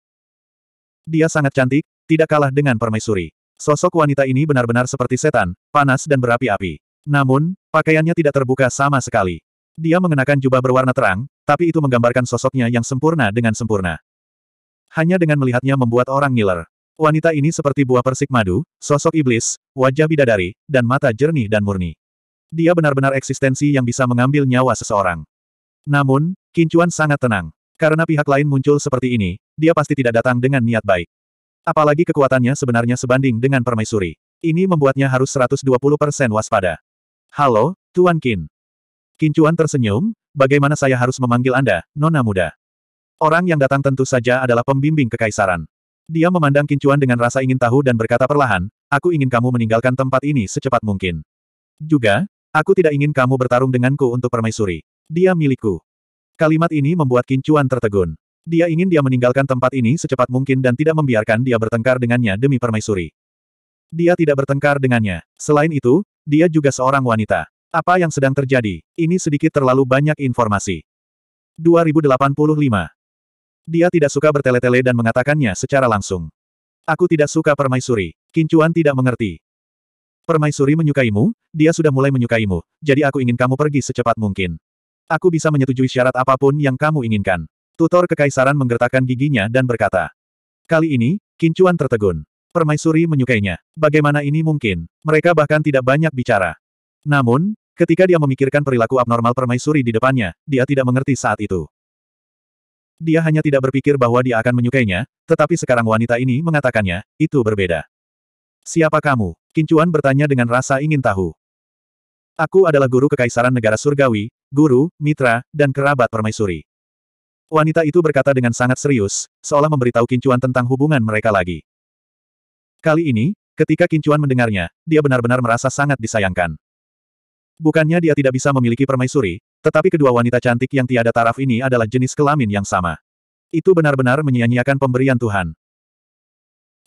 Dia sangat cantik, tidak kalah dengan permaisuri. Sosok wanita ini benar-benar seperti setan, panas dan berapi-api. Namun, pakaiannya tidak terbuka sama sekali. Dia mengenakan jubah berwarna terang, tapi itu menggambarkan sosoknya yang sempurna dengan sempurna. Hanya dengan melihatnya membuat orang ngiler. Wanita ini seperti buah persik madu, sosok iblis, wajah bidadari, dan mata jernih dan murni. Dia benar-benar eksistensi yang bisa mengambil nyawa seseorang. Namun, Kincuan sangat tenang. Karena pihak lain muncul seperti ini, dia pasti tidak datang dengan niat baik. Apalagi kekuatannya sebenarnya sebanding dengan permaisuri. Ini membuatnya harus 120% waspada. Halo, Tuan Kin. Kincuan tersenyum, bagaimana saya harus memanggil Anda, Nona Muda? Orang yang datang tentu saja adalah pembimbing kekaisaran. Dia memandang Kincuan dengan rasa ingin tahu dan berkata perlahan, aku ingin kamu meninggalkan tempat ini secepat mungkin. Juga, aku tidak ingin kamu bertarung denganku untuk permaisuri. Dia milikku. Kalimat ini membuat Kincuan tertegun. Dia ingin dia meninggalkan tempat ini secepat mungkin dan tidak membiarkan dia bertengkar dengannya demi permaisuri. Dia tidak bertengkar dengannya. Selain itu, dia juga seorang wanita. Apa yang sedang terjadi? Ini sedikit terlalu banyak informasi. 2085. Dia tidak suka bertele-tele dan mengatakannya secara langsung. Aku tidak suka permaisuri. Kincuan tidak mengerti. Permaisuri menyukaimu, dia sudah mulai menyukaimu, jadi aku ingin kamu pergi secepat mungkin. Aku bisa menyetujui syarat apapun yang kamu inginkan. Tutor Kekaisaran menggertakkan giginya dan berkata. Kali ini, Kincuan tertegun. Permaisuri menyukainya. Bagaimana ini mungkin? Mereka bahkan tidak banyak bicara. Namun, ketika dia memikirkan perilaku abnormal permaisuri di depannya, dia tidak mengerti saat itu. Dia hanya tidak berpikir bahwa dia akan menyukainya, tetapi sekarang wanita ini mengatakannya, itu berbeda. Siapa kamu? Kincuan bertanya dengan rasa ingin tahu. Aku adalah guru kekaisaran negara surgawi, guru, mitra, dan kerabat permaisuri. Wanita itu berkata dengan sangat serius, seolah memberitahu Kincuan tentang hubungan mereka lagi. Kali ini, ketika Kincuan mendengarnya, dia benar-benar merasa sangat disayangkan. Bukannya dia tidak bisa memiliki permaisuri, tetapi kedua wanita cantik yang tiada taraf ini adalah jenis kelamin yang sama. Itu benar-benar menyia-nyiakan pemberian Tuhan.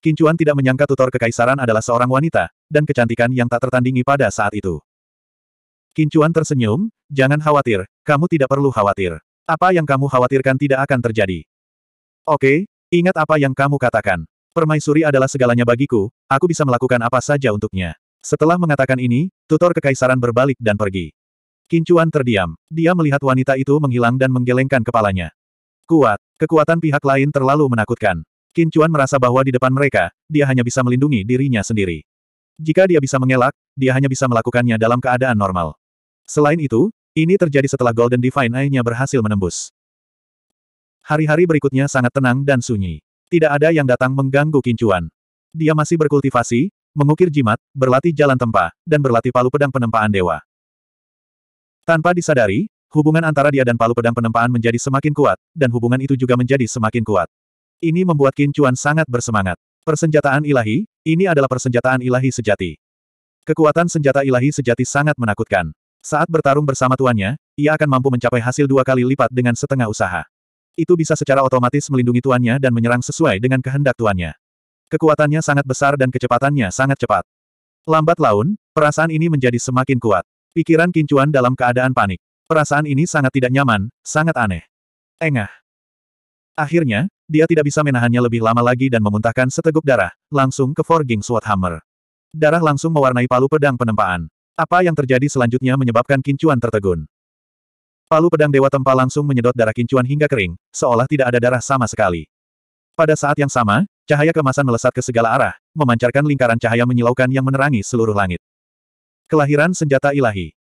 Kincuan tidak menyangka tutor kekaisaran adalah seorang wanita, dan kecantikan yang tak tertandingi pada saat itu. Kincuan tersenyum, jangan khawatir, kamu tidak perlu khawatir. Apa yang kamu khawatirkan tidak akan terjadi. Oke, ingat apa yang kamu katakan. Permaisuri adalah segalanya bagiku, aku bisa melakukan apa saja untuknya. Setelah mengatakan ini, tutor kekaisaran berbalik dan pergi. Kincuan terdiam. Dia melihat wanita itu menghilang dan menggelengkan kepalanya. Kuat. Kekuatan pihak lain terlalu menakutkan. Kincuan merasa bahwa di depan mereka, dia hanya bisa melindungi dirinya sendiri. Jika dia bisa mengelak, dia hanya bisa melakukannya dalam keadaan normal. Selain itu, ini terjadi setelah Golden Divine Eye-nya berhasil menembus. Hari-hari berikutnya sangat tenang dan sunyi. Tidak ada yang datang mengganggu kincuan. Dia masih berkultivasi, mengukir jimat, berlatih jalan tempa, dan berlatih palu pedang penempaan dewa. Tanpa disadari, hubungan antara dia dan palu pedang penempaan menjadi semakin kuat, dan hubungan itu juga menjadi semakin kuat. Ini membuat kincuan sangat bersemangat. Persenjataan ilahi, ini adalah persenjataan ilahi sejati. Kekuatan senjata ilahi sejati sangat menakutkan. Saat bertarung bersama tuannya, ia akan mampu mencapai hasil dua kali lipat dengan setengah usaha. Itu bisa secara otomatis melindungi tuannya dan menyerang sesuai dengan kehendak tuannya. Kekuatannya sangat besar dan kecepatannya sangat cepat. Lambat laun, perasaan ini menjadi semakin kuat. Pikiran Kincuan dalam keadaan panik. Perasaan ini sangat tidak nyaman, sangat aneh. Engah. Akhirnya, dia tidak bisa menahannya lebih lama lagi dan memuntahkan seteguk darah, langsung ke Forging Sword Darah langsung mewarnai palu pedang penempaan. Apa yang terjadi selanjutnya menyebabkan kincuan tertegun. Palu pedang Dewa Tempa langsung menyedot darah kincuan hingga kering, seolah tidak ada darah sama sekali. Pada saat yang sama, cahaya kemasan melesat ke segala arah, memancarkan lingkaran cahaya menyilaukan yang menerangi seluruh langit. Kelahiran senjata ilahi.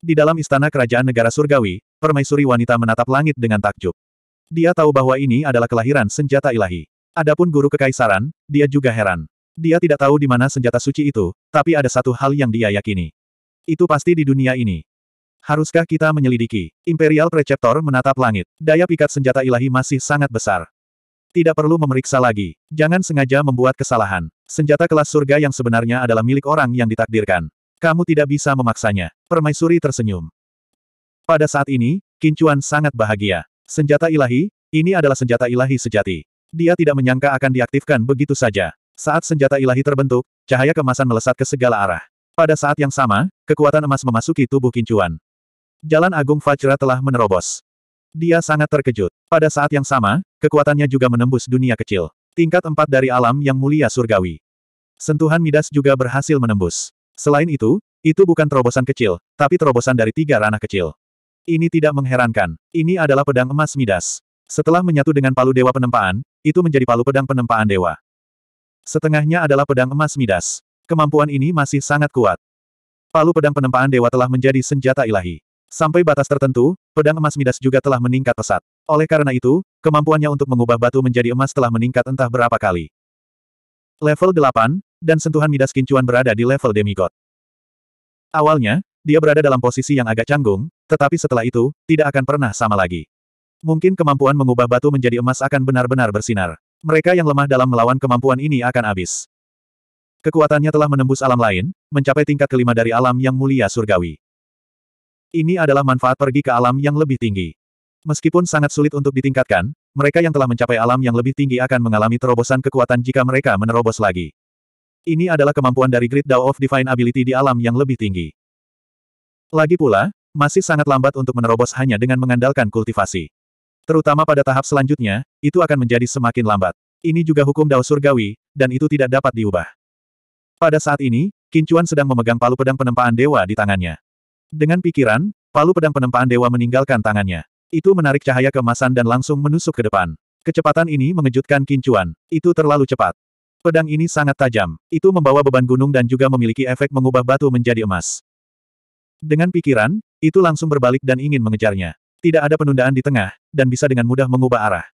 Di dalam istana kerajaan negara surgawi, permaisuri wanita menatap langit dengan takjub. Dia tahu bahwa ini adalah kelahiran senjata ilahi. Adapun guru kekaisaran, dia juga heran. Dia tidak tahu di mana senjata suci itu, tapi ada satu hal yang dia yakini. Itu pasti di dunia ini. Haruskah kita menyelidiki? Imperial Preceptor menatap langit. Daya pikat senjata ilahi masih sangat besar. Tidak perlu memeriksa lagi. Jangan sengaja membuat kesalahan. Senjata kelas surga yang sebenarnya adalah milik orang yang ditakdirkan. Kamu tidak bisa memaksanya. Permaisuri tersenyum. Pada saat ini, Kincuan sangat bahagia. Senjata ilahi, ini adalah senjata ilahi sejati. Dia tidak menyangka akan diaktifkan begitu saja. Saat senjata ilahi terbentuk, cahaya kemasan melesat ke segala arah. Pada saat yang sama, Kekuatan emas memasuki tubuh kincuan. Jalan Agung Fajra telah menerobos. Dia sangat terkejut. Pada saat yang sama, kekuatannya juga menembus dunia kecil. Tingkat empat dari alam yang mulia surgawi. Sentuhan Midas juga berhasil menembus. Selain itu, itu bukan terobosan kecil, tapi terobosan dari tiga ranah kecil. Ini tidak mengherankan. Ini adalah pedang emas Midas. Setelah menyatu dengan palu dewa penempaan, itu menjadi palu pedang penempaan dewa. Setengahnya adalah pedang emas Midas. Kemampuan ini masih sangat kuat. Palu pedang penempaan dewa telah menjadi senjata ilahi. Sampai batas tertentu, pedang emas Midas juga telah meningkat pesat. Oleh karena itu, kemampuannya untuk mengubah batu menjadi emas telah meningkat entah berapa kali. Level 8, dan sentuhan Midas Kincuan berada di level demigod. Awalnya, dia berada dalam posisi yang agak canggung, tetapi setelah itu, tidak akan pernah sama lagi. Mungkin kemampuan mengubah batu menjadi emas akan benar-benar bersinar. Mereka yang lemah dalam melawan kemampuan ini akan habis. Kekuatannya telah menembus alam lain, mencapai tingkat kelima dari alam yang mulia surgawi. Ini adalah manfaat pergi ke alam yang lebih tinggi. Meskipun sangat sulit untuk ditingkatkan, mereka yang telah mencapai alam yang lebih tinggi akan mengalami terobosan kekuatan jika mereka menerobos lagi. Ini adalah kemampuan dari Great Dao of Divine Ability di alam yang lebih tinggi. Lagi pula, masih sangat lambat untuk menerobos hanya dengan mengandalkan kultivasi. Terutama pada tahap selanjutnya, itu akan menjadi semakin lambat. Ini juga hukum Dao Surgawi, dan itu tidak dapat diubah. Pada saat ini, Kincuan sedang memegang palu pedang penempaan dewa di tangannya. Dengan pikiran, palu pedang penempaan dewa meninggalkan tangannya. Itu menarik cahaya kemasan dan langsung menusuk ke depan. Kecepatan ini mengejutkan Kincuan. Itu terlalu cepat. Pedang ini sangat tajam. Itu membawa beban gunung dan juga memiliki efek mengubah batu menjadi emas. Dengan pikiran, itu langsung berbalik dan ingin mengejarnya. Tidak ada penundaan di tengah, dan bisa dengan mudah mengubah arah.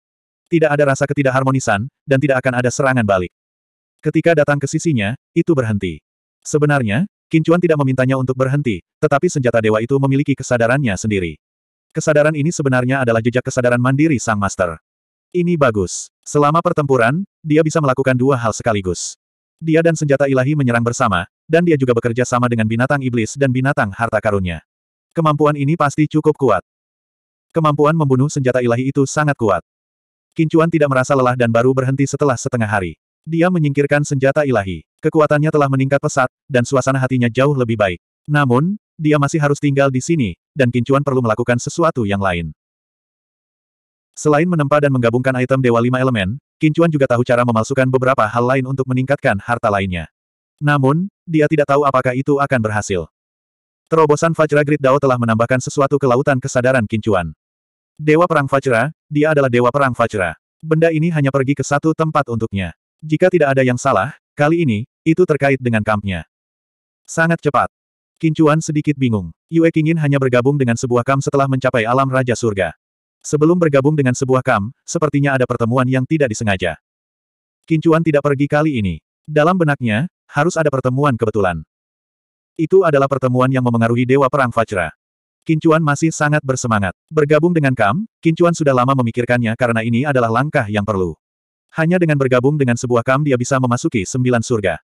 Tidak ada rasa ketidakharmonisan, dan tidak akan ada serangan balik. Ketika datang ke sisinya, itu berhenti. Sebenarnya, Kincuan tidak memintanya untuk berhenti, tetapi senjata dewa itu memiliki kesadarannya sendiri. Kesadaran ini sebenarnya adalah jejak kesadaran mandiri sang master. Ini bagus. Selama pertempuran, dia bisa melakukan dua hal sekaligus. Dia dan senjata ilahi menyerang bersama, dan dia juga bekerja sama dengan binatang iblis dan binatang harta karunnya. Kemampuan ini pasti cukup kuat. Kemampuan membunuh senjata ilahi itu sangat kuat. Kincuan tidak merasa lelah dan baru berhenti setelah setengah hari. Dia menyingkirkan senjata ilahi. Kekuatannya telah meningkat pesat, dan suasana hatinya jauh lebih baik. Namun, dia masih harus tinggal di sini, dan Kincuan perlu melakukan sesuatu yang lain. Selain menempa dan menggabungkan item Dewa Lima Elemen, Kincuan juga tahu cara memalsukan beberapa hal lain untuk meningkatkan harta lainnya. Namun, dia tidak tahu apakah itu akan berhasil. Terobosan Fajra Grid Dao telah menambahkan sesuatu ke lautan kesadaran Kincuan. Dewa Perang Fajra, dia adalah Dewa Perang Fajra. Benda ini hanya pergi ke satu tempat untuknya. Jika tidak ada yang salah, kali ini, itu terkait dengan kampnya. Sangat cepat. Kincuan sedikit bingung. Yue Kingin hanya bergabung dengan sebuah kam setelah mencapai alam Raja Surga. Sebelum bergabung dengan sebuah kam, sepertinya ada pertemuan yang tidak disengaja. Kincuan tidak pergi kali ini. Dalam benaknya, harus ada pertemuan kebetulan. Itu adalah pertemuan yang memengaruhi Dewa Perang Fajra. Kincuan masih sangat bersemangat. Bergabung dengan Kam, Kincuan sudah lama memikirkannya karena ini adalah langkah yang perlu. Hanya dengan bergabung dengan sebuah kam dia bisa memasuki sembilan surga.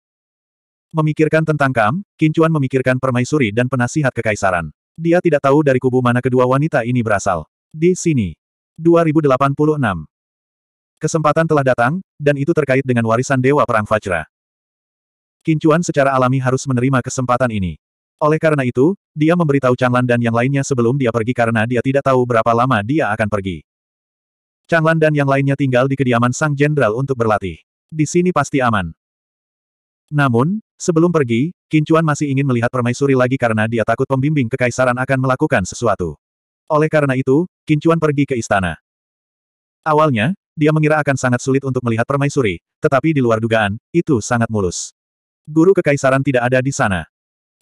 Memikirkan tentang kam, Kincuan memikirkan permaisuri dan penasihat kekaisaran. Dia tidak tahu dari kubu mana kedua wanita ini berasal. Di sini. 2086. Kesempatan telah datang, dan itu terkait dengan warisan Dewa Perang Fajra. Kincuan secara alami harus menerima kesempatan ini. Oleh karena itu, dia memberitahu Changlan dan yang lainnya sebelum dia pergi karena dia tidak tahu berapa lama dia akan pergi. Changlan dan yang lainnya tinggal di kediaman sang jenderal untuk berlatih. Di sini pasti aman. Namun, sebelum pergi, Kincuan masih ingin melihat permaisuri lagi karena dia takut pembimbing kekaisaran akan melakukan sesuatu. Oleh karena itu, Kincuan pergi ke istana. Awalnya, dia mengira akan sangat sulit untuk melihat permaisuri, tetapi di luar dugaan, itu sangat mulus. Guru kekaisaran tidak ada di sana.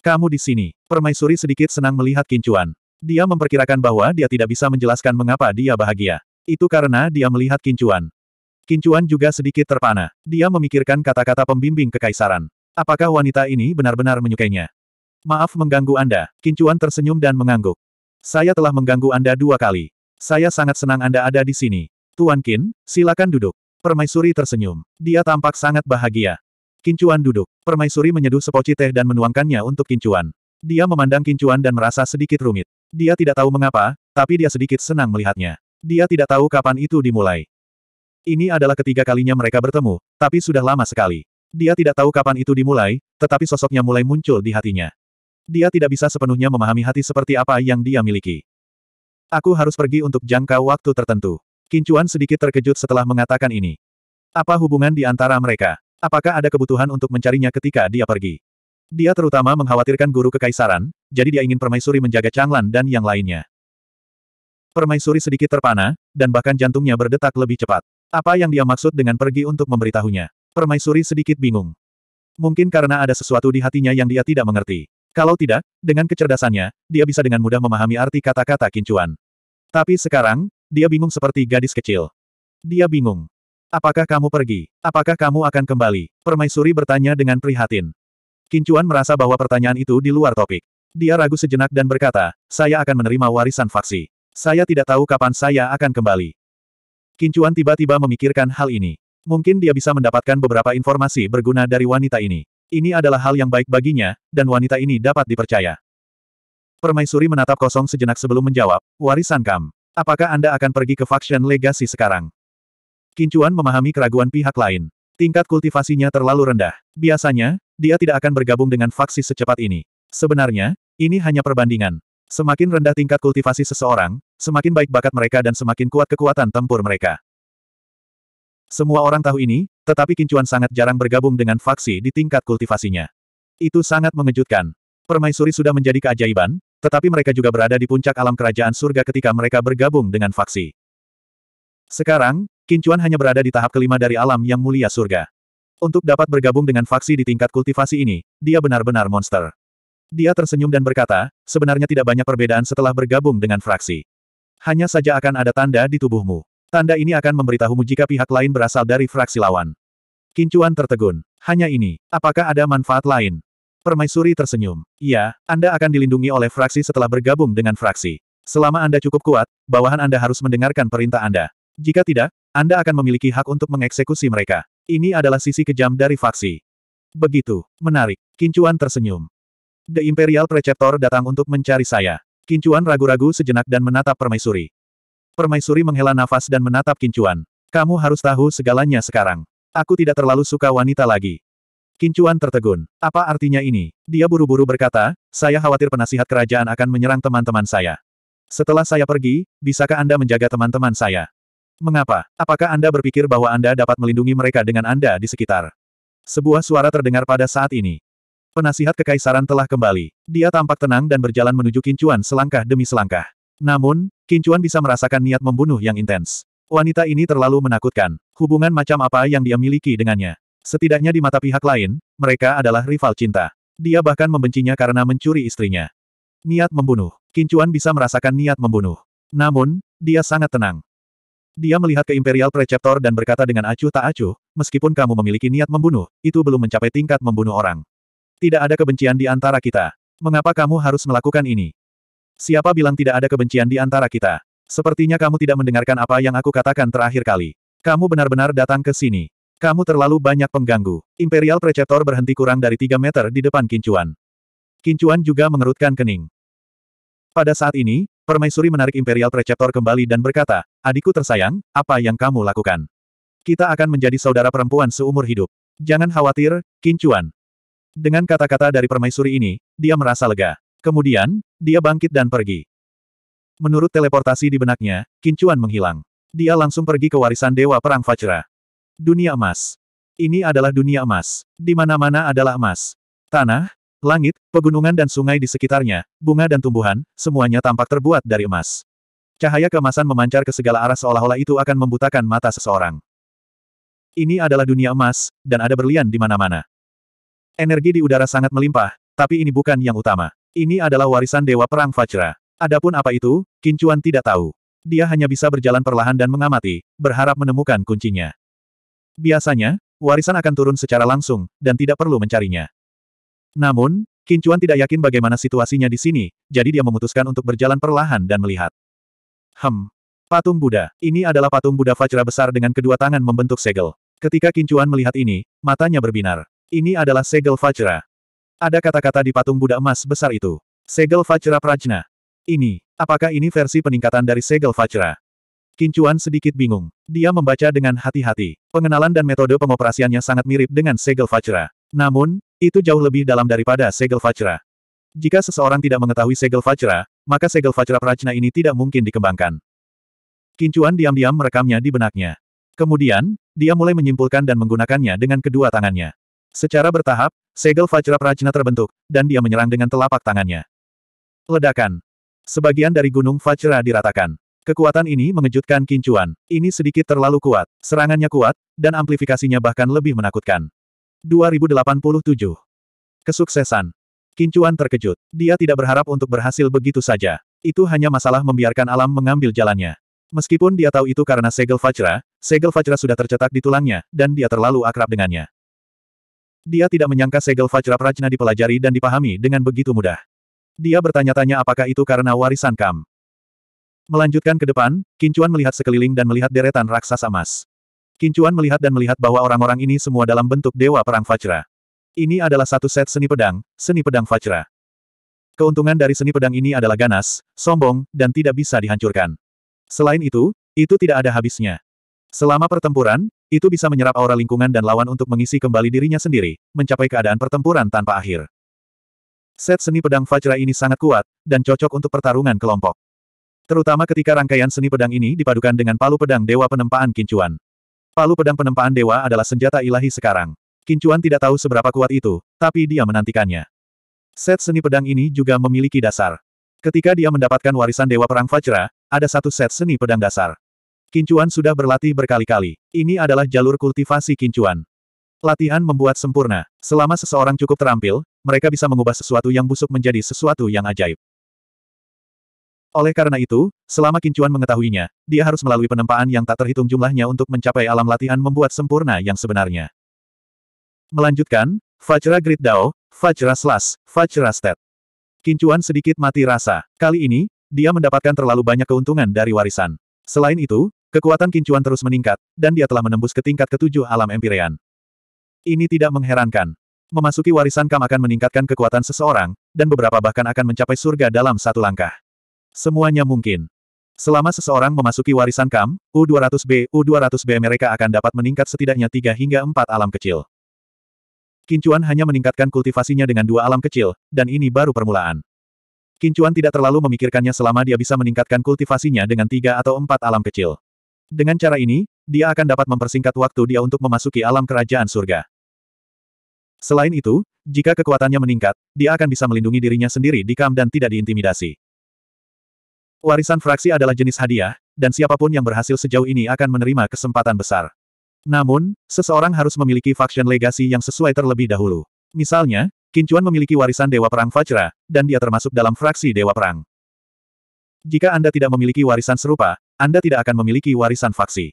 Kamu di sini. Permaisuri sedikit senang melihat Kincuan. Dia memperkirakan bahwa dia tidak bisa menjelaskan mengapa dia bahagia. Itu karena dia melihat Kincuan. Kincuan juga sedikit terpana. Dia memikirkan kata-kata pembimbing kekaisaran. Apakah wanita ini benar-benar menyukainya? Maaf mengganggu Anda. Kincuan tersenyum dan mengangguk. Saya telah mengganggu Anda dua kali. Saya sangat senang Anda ada di sini. Tuan Kin, silakan duduk. Permaisuri tersenyum. Dia tampak sangat bahagia. Kincuan duduk. Permaisuri menyeduh sepoci teh dan menuangkannya untuk Kincuan. Dia memandang Kincuan dan merasa sedikit rumit. Dia tidak tahu mengapa, tapi dia sedikit senang melihatnya. Dia tidak tahu kapan itu dimulai. Ini adalah ketiga kalinya mereka bertemu, tapi sudah lama sekali. Dia tidak tahu kapan itu dimulai, tetapi sosoknya mulai muncul di hatinya. Dia tidak bisa sepenuhnya memahami hati seperti apa yang dia miliki. Aku harus pergi untuk jangka waktu tertentu. Kincuan sedikit terkejut setelah mengatakan ini. Apa hubungan di antara mereka? Apakah ada kebutuhan untuk mencarinya ketika dia pergi? Dia terutama mengkhawatirkan guru kekaisaran, jadi dia ingin permaisuri menjaga Changlan dan yang lainnya. Permaisuri sedikit terpana, dan bahkan jantungnya berdetak lebih cepat. Apa yang dia maksud dengan pergi untuk memberitahunya? Permaisuri sedikit bingung. Mungkin karena ada sesuatu di hatinya yang dia tidak mengerti. Kalau tidak, dengan kecerdasannya, dia bisa dengan mudah memahami arti kata-kata kincuan. Tapi sekarang, dia bingung seperti gadis kecil. Dia bingung. Apakah kamu pergi? Apakah kamu akan kembali? Permaisuri bertanya dengan prihatin. Kincuan merasa bahwa pertanyaan itu di luar topik. Dia ragu sejenak dan berkata, saya akan menerima warisan faksi. Saya tidak tahu kapan saya akan kembali. Kincuan tiba-tiba memikirkan hal ini. Mungkin dia bisa mendapatkan beberapa informasi berguna dari wanita ini. Ini adalah hal yang baik baginya, dan wanita ini dapat dipercaya. Permaisuri menatap kosong sejenak sebelum menjawab, Warisan Kam, apakah Anda akan pergi ke faction Legacy sekarang? Kincuan memahami keraguan pihak lain. Tingkat kultivasinya terlalu rendah. Biasanya, dia tidak akan bergabung dengan faksi secepat ini. Sebenarnya, ini hanya perbandingan. Semakin rendah tingkat kultivasi seseorang, semakin baik bakat mereka dan semakin kuat kekuatan tempur mereka. Semua orang tahu ini, tetapi Kincuan sangat jarang bergabung dengan faksi di tingkat kultivasinya. Itu sangat mengejutkan. Permaisuri sudah menjadi keajaiban, tetapi mereka juga berada di puncak alam kerajaan surga ketika mereka bergabung dengan faksi. Sekarang, Kincuan hanya berada di tahap kelima dari alam yang mulia surga. Untuk dapat bergabung dengan faksi di tingkat kultivasi ini, dia benar-benar monster. Dia tersenyum dan berkata, sebenarnya tidak banyak perbedaan setelah bergabung dengan fraksi. Hanya saja akan ada tanda di tubuhmu. Tanda ini akan memberitahumu jika pihak lain berasal dari fraksi lawan. Kincuan tertegun. Hanya ini, apakah ada manfaat lain? Permaisuri tersenyum. Iya, Anda akan dilindungi oleh fraksi setelah bergabung dengan fraksi. Selama Anda cukup kuat, bawahan Anda harus mendengarkan perintah Anda. Jika tidak, Anda akan memiliki hak untuk mengeksekusi mereka. Ini adalah sisi kejam dari faksi. Begitu, menarik. Kincuan tersenyum. The Imperial Preceptor datang untuk mencari saya. Kincuan ragu-ragu sejenak dan menatap Permaisuri. Permaisuri menghela nafas dan menatap Kincuan. Kamu harus tahu segalanya sekarang. Aku tidak terlalu suka wanita lagi. Kincuan tertegun. Apa artinya ini? Dia buru-buru berkata, saya khawatir penasihat kerajaan akan menyerang teman-teman saya. Setelah saya pergi, bisakah Anda menjaga teman-teman saya? Mengapa? Apakah Anda berpikir bahwa Anda dapat melindungi mereka dengan Anda di sekitar? Sebuah suara terdengar pada saat ini. Penasihat kekaisaran telah kembali. Dia tampak tenang dan berjalan menuju Kincuan selangkah demi selangkah. Namun, Kincuan bisa merasakan niat membunuh yang intens. Wanita ini terlalu menakutkan. Hubungan macam apa yang dia miliki dengannya? Setidaknya di mata pihak lain, mereka adalah rival cinta. Dia bahkan membencinya karena mencuri istrinya. Niat membunuh. Kincuan bisa merasakan niat membunuh. Namun, dia sangat tenang. Dia melihat ke Imperial Preceptor dan berkata dengan acuh tak acuh, meskipun kamu memiliki niat membunuh, itu belum mencapai tingkat membunuh orang. Tidak ada kebencian di antara kita. Mengapa kamu harus melakukan ini? Siapa bilang tidak ada kebencian di antara kita? Sepertinya kamu tidak mendengarkan apa yang aku katakan terakhir kali. Kamu benar-benar datang ke sini. Kamu terlalu banyak pengganggu. Imperial Preceptor berhenti kurang dari 3 meter di depan Kincuan. Kincuan juga mengerutkan kening. Pada saat ini, Permaisuri menarik Imperial Preceptor kembali dan berkata, Adikku tersayang, apa yang kamu lakukan? Kita akan menjadi saudara perempuan seumur hidup. Jangan khawatir, Kincuan. Dengan kata-kata dari permaisuri ini, dia merasa lega. Kemudian, dia bangkit dan pergi. Menurut teleportasi di benaknya, Kincuan menghilang. Dia langsung pergi ke warisan Dewa Perang Fajra. Dunia emas. Ini adalah dunia emas. Di mana-mana adalah emas. Tanah, langit, pegunungan dan sungai di sekitarnya, bunga dan tumbuhan, semuanya tampak terbuat dari emas. Cahaya kemasan memancar ke segala arah seolah-olah itu akan membutakan mata seseorang. Ini adalah dunia emas, dan ada berlian di mana-mana. Energi di udara sangat melimpah, tapi ini bukan yang utama. Ini adalah warisan Dewa Perang Fajra. Adapun apa itu, Kincuan tidak tahu. Dia hanya bisa berjalan perlahan dan mengamati, berharap menemukan kuncinya. Biasanya, warisan akan turun secara langsung, dan tidak perlu mencarinya. Namun, Kincuan tidak yakin bagaimana situasinya di sini, jadi dia memutuskan untuk berjalan perlahan dan melihat. Hem. Patung Buddha. Ini adalah patung Buddha Fajra besar dengan kedua tangan membentuk segel. Ketika Kincuan melihat ini, matanya berbinar. Ini adalah segel Vajra. Ada kata-kata di patung Buddha emas besar itu. Segel Vajra Prajna. Ini, apakah ini versi peningkatan dari segel Vajra? Kincuan sedikit bingung. Dia membaca dengan hati-hati. Pengenalan dan metode pengoperasiannya sangat mirip dengan segel Vajra. Namun, itu jauh lebih dalam daripada segel Vajra. Jika seseorang tidak mengetahui segel Vajra, maka segel Vajra Prajna ini tidak mungkin dikembangkan. Kincuan diam-diam merekamnya di benaknya. Kemudian, dia mulai menyimpulkan dan menggunakannya dengan kedua tangannya. Secara bertahap, segel Vajra Prajna terbentuk, dan dia menyerang dengan telapak tangannya. Ledakan. Sebagian dari gunung Vajra diratakan. Kekuatan ini mengejutkan Kincuan. Ini sedikit terlalu kuat. Serangannya kuat, dan amplifikasinya bahkan lebih menakutkan. 2087. Kesuksesan. Kincuan terkejut. Dia tidak berharap untuk berhasil begitu saja. Itu hanya masalah membiarkan alam mengambil jalannya. Meskipun dia tahu itu karena segel Vajra, segel Vajra sudah tercetak di tulangnya, dan dia terlalu akrab dengannya. Dia tidak menyangka segel Vajra Prajna dipelajari dan dipahami dengan begitu mudah. Dia bertanya-tanya apakah itu karena warisan Kam. Melanjutkan ke depan, Kincuan melihat sekeliling dan melihat deretan raksasa emas. Kincuan melihat dan melihat bahwa orang-orang ini semua dalam bentuk Dewa Perang Vajra. Ini adalah satu set seni pedang, seni pedang Vajra. Keuntungan dari seni pedang ini adalah ganas, sombong, dan tidak bisa dihancurkan. Selain itu, itu tidak ada habisnya. Selama pertempuran, itu bisa menyerap aura lingkungan dan lawan untuk mengisi kembali dirinya sendiri, mencapai keadaan pertempuran tanpa akhir. Set seni pedang Fajra ini sangat kuat, dan cocok untuk pertarungan kelompok. Terutama ketika rangkaian seni pedang ini dipadukan dengan palu pedang Dewa Penempaan Kincuan. Palu pedang penempaan Dewa adalah senjata ilahi sekarang. Kincuan tidak tahu seberapa kuat itu, tapi dia menantikannya. Set seni pedang ini juga memiliki dasar. Ketika dia mendapatkan warisan Dewa Perang Fajra, ada satu set seni pedang dasar. Kincuan sudah berlatih berkali-kali. Ini adalah jalur kultivasi Kincuan. Latihan membuat sempurna. Selama seseorang cukup terampil, mereka bisa mengubah sesuatu yang busuk menjadi sesuatu yang ajaib. Oleh karena itu, selama Kincuan mengetahuinya, dia harus melalui penempaan yang tak terhitung jumlahnya untuk mencapai alam latihan membuat sempurna yang sebenarnya. Melanjutkan, fajra Grid Dao, fajra Slash, fajra Stat. Kincuan sedikit mati rasa. Kali ini, dia mendapatkan terlalu banyak keuntungan dari warisan. Selain itu, Kekuatan kincuan terus meningkat, dan dia telah menembus ke tingkat ketujuh alam empirean. Ini tidak mengherankan. Memasuki warisan Kam akan meningkatkan kekuatan seseorang, dan beberapa bahkan akan mencapai surga dalam satu langkah. Semuanya mungkin. Selama seseorang memasuki warisan Kam, U200B, U200B mereka akan dapat meningkat setidaknya tiga hingga empat alam kecil. Kincuan hanya meningkatkan kultivasinya dengan dua alam kecil, dan ini baru permulaan. Kincuan tidak terlalu memikirkannya selama dia bisa meningkatkan kultivasinya dengan tiga atau empat alam kecil. Dengan cara ini, dia akan dapat mempersingkat waktu dia untuk memasuki alam kerajaan surga. Selain itu, jika kekuatannya meningkat, dia akan bisa melindungi dirinya sendiri di kam dan tidak diintimidasi. Warisan fraksi adalah jenis hadiah, dan siapapun yang berhasil sejauh ini akan menerima kesempatan besar. Namun, seseorang harus memiliki faction legasi yang sesuai terlebih dahulu. Misalnya, Kincuan memiliki warisan Dewa Perang Fajra, dan dia termasuk dalam fraksi Dewa Perang. Jika Anda tidak memiliki warisan serupa, anda tidak akan memiliki warisan faksi.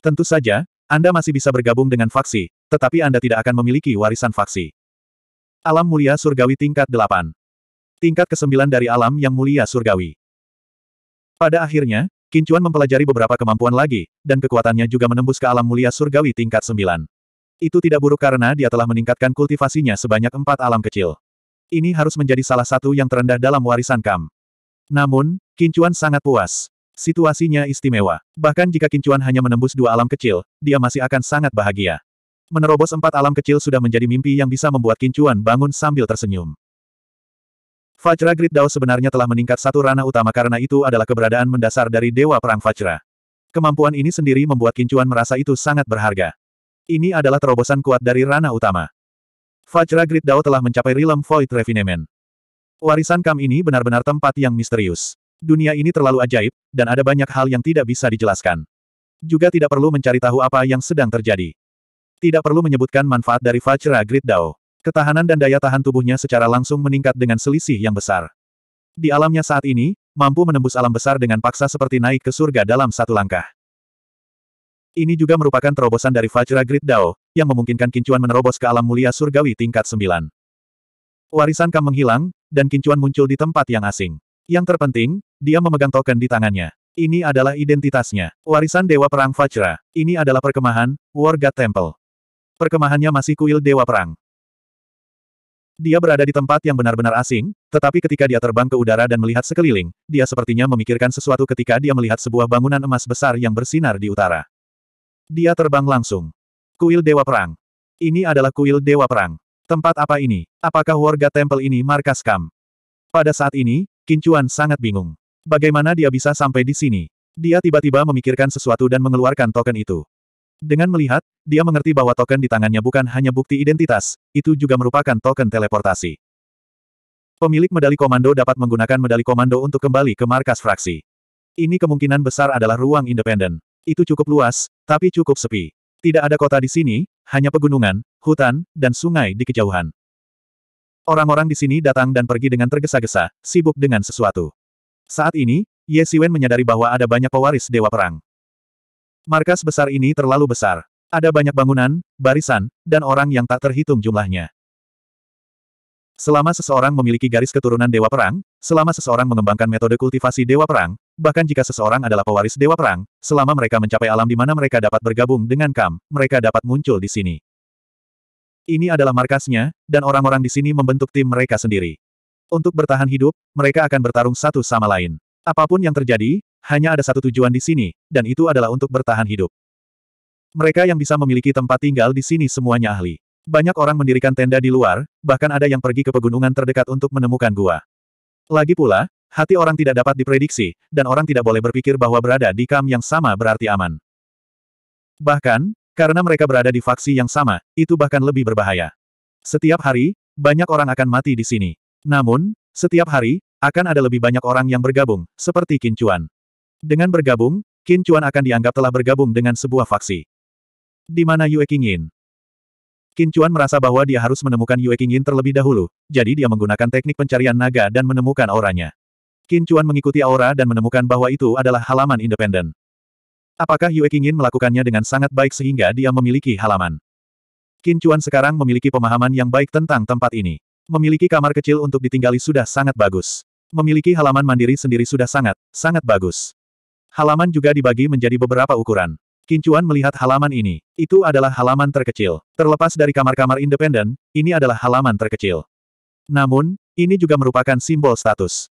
Tentu saja, Anda masih bisa bergabung dengan faksi, tetapi Anda tidak akan memiliki warisan faksi. Alam Mulia Surgawi Tingkat 8 Tingkat ke-9 dari Alam Yang Mulia Surgawi Pada akhirnya, Kincuan mempelajari beberapa kemampuan lagi, dan kekuatannya juga menembus ke alam mulia surgawi tingkat 9. Itu tidak buruk karena dia telah meningkatkan kultivasinya sebanyak empat alam kecil. Ini harus menjadi salah satu yang terendah dalam warisan Kam. Namun, Kincuan sangat puas. Situasinya istimewa. Bahkan jika Kincuan hanya menembus dua alam kecil, dia masih akan sangat bahagia. Menerobos empat alam kecil sudah menjadi mimpi yang bisa membuat Kincuan bangun sambil tersenyum. Fajra Grid Dao sebenarnya telah meningkat satu ranah utama karena itu adalah keberadaan mendasar dari Dewa Perang Fajra. Kemampuan ini sendiri membuat Kincuan merasa itu sangat berharga. Ini adalah terobosan kuat dari ranah utama. Fajra Grid Dao telah mencapai Realm Void Refinement. Warisan Kam ini benar-benar tempat yang misterius. Dunia ini terlalu ajaib, dan ada banyak hal yang tidak bisa dijelaskan. Juga tidak perlu mencari tahu apa yang sedang terjadi. Tidak perlu menyebutkan manfaat dari Vajra Grid Dao. Ketahanan dan daya tahan tubuhnya secara langsung meningkat dengan selisih yang besar. Di alamnya saat ini, mampu menembus alam besar dengan paksa seperti naik ke surga dalam satu langkah. Ini juga merupakan terobosan dari Vajra Grid Dao, yang memungkinkan Kincuan menerobos ke alam mulia surgawi tingkat 9. Warisan Kam menghilang, dan Kincuan muncul di tempat yang asing. Yang terpenting, dia memegang token di tangannya. Ini adalah identitasnya. Warisan Dewa Perang Fajra. Ini adalah perkemahan, War God Temple. Perkemahannya masih kuil Dewa Perang. Dia berada di tempat yang benar-benar asing, tetapi ketika dia terbang ke udara dan melihat sekeliling, dia sepertinya memikirkan sesuatu ketika dia melihat sebuah bangunan emas besar yang bersinar di utara. Dia terbang langsung. Kuil Dewa Perang. Ini adalah kuil Dewa Perang. Tempat apa ini? Apakah warga temple ini markas Kam? Pada saat ini, Kincuan sangat bingung. Bagaimana dia bisa sampai di sini? Dia tiba-tiba memikirkan sesuatu dan mengeluarkan token itu. Dengan melihat, dia mengerti bahwa token di tangannya bukan hanya bukti identitas, itu juga merupakan token teleportasi. Pemilik medali komando dapat menggunakan medali komando untuk kembali ke markas fraksi. Ini kemungkinan besar adalah ruang independen. Itu cukup luas, tapi cukup sepi. Tidak ada kota di sini, hanya pegunungan, hutan, dan sungai di kejauhan. Orang-orang di sini datang dan pergi dengan tergesa-gesa, sibuk dengan sesuatu. Saat ini, Ye Siwen menyadari bahwa ada banyak pewaris Dewa Perang. Markas besar ini terlalu besar. Ada banyak bangunan, barisan, dan orang yang tak terhitung jumlahnya. Selama seseorang memiliki garis keturunan Dewa Perang, selama seseorang mengembangkan metode kultivasi Dewa Perang, bahkan jika seseorang adalah pewaris Dewa Perang, selama mereka mencapai alam di mana mereka dapat bergabung dengan Kam, mereka dapat muncul di sini. Ini adalah markasnya, dan orang-orang di sini membentuk tim mereka sendiri. Untuk bertahan hidup, mereka akan bertarung satu sama lain. Apapun yang terjadi, hanya ada satu tujuan di sini, dan itu adalah untuk bertahan hidup. Mereka yang bisa memiliki tempat tinggal di sini semuanya ahli. Banyak orang mendirikan tenda di luar, bahkan ada yang pergi ke pegunungan terdekat untuk menemukan gua. Lagi pula, hati orang tidak dapat diprediksi, dan orang tidak boleh berpikir bahwa berada di kam yang sama berarti aman. Bahkan, karena mereka berada di faksi yang sama, itu bahkan lebih berbahaya. Setiap hari, banyak orang akan mati di sini. Namun, setiap hari, akan ada lebih banyak orang yang bergabung, seperti Qin Chuan. Dengan bergabung, Qin Chuan akan dianggap telah bergabung dengan sebuah faksi. Di mana Yue Qingyin? Chuan merasa bahwa dia harus menemukan Yue Qingyin terlebih dahulu, jadi dia menggunakan teknik pencarian naga dan menemukan auranya. Chuan mengikuti aura dan menemukan bahwa itu adalah halaman independen. Apakah Yue Qingyin melakukannya dengan sangat baik sehingga dia memiliki halaman? Qin Chuan sekarang memiliki pemahaman yang baik tentang tempat ini. Memiliki kamar kecil untuk ditinggali sudah sangat bagus. Memiliki halaman mandiri sendiri sudah sangat, sangat bagus. Halaman juga dibagi menjadi beberapa ukuran. Kincuan melihat halaman ini. Itu adalah halaman terkecil. Terlepas dari kamar-kamar independen, ini adalah halaman terkecil. Namun, ini juga merupakan simbol status.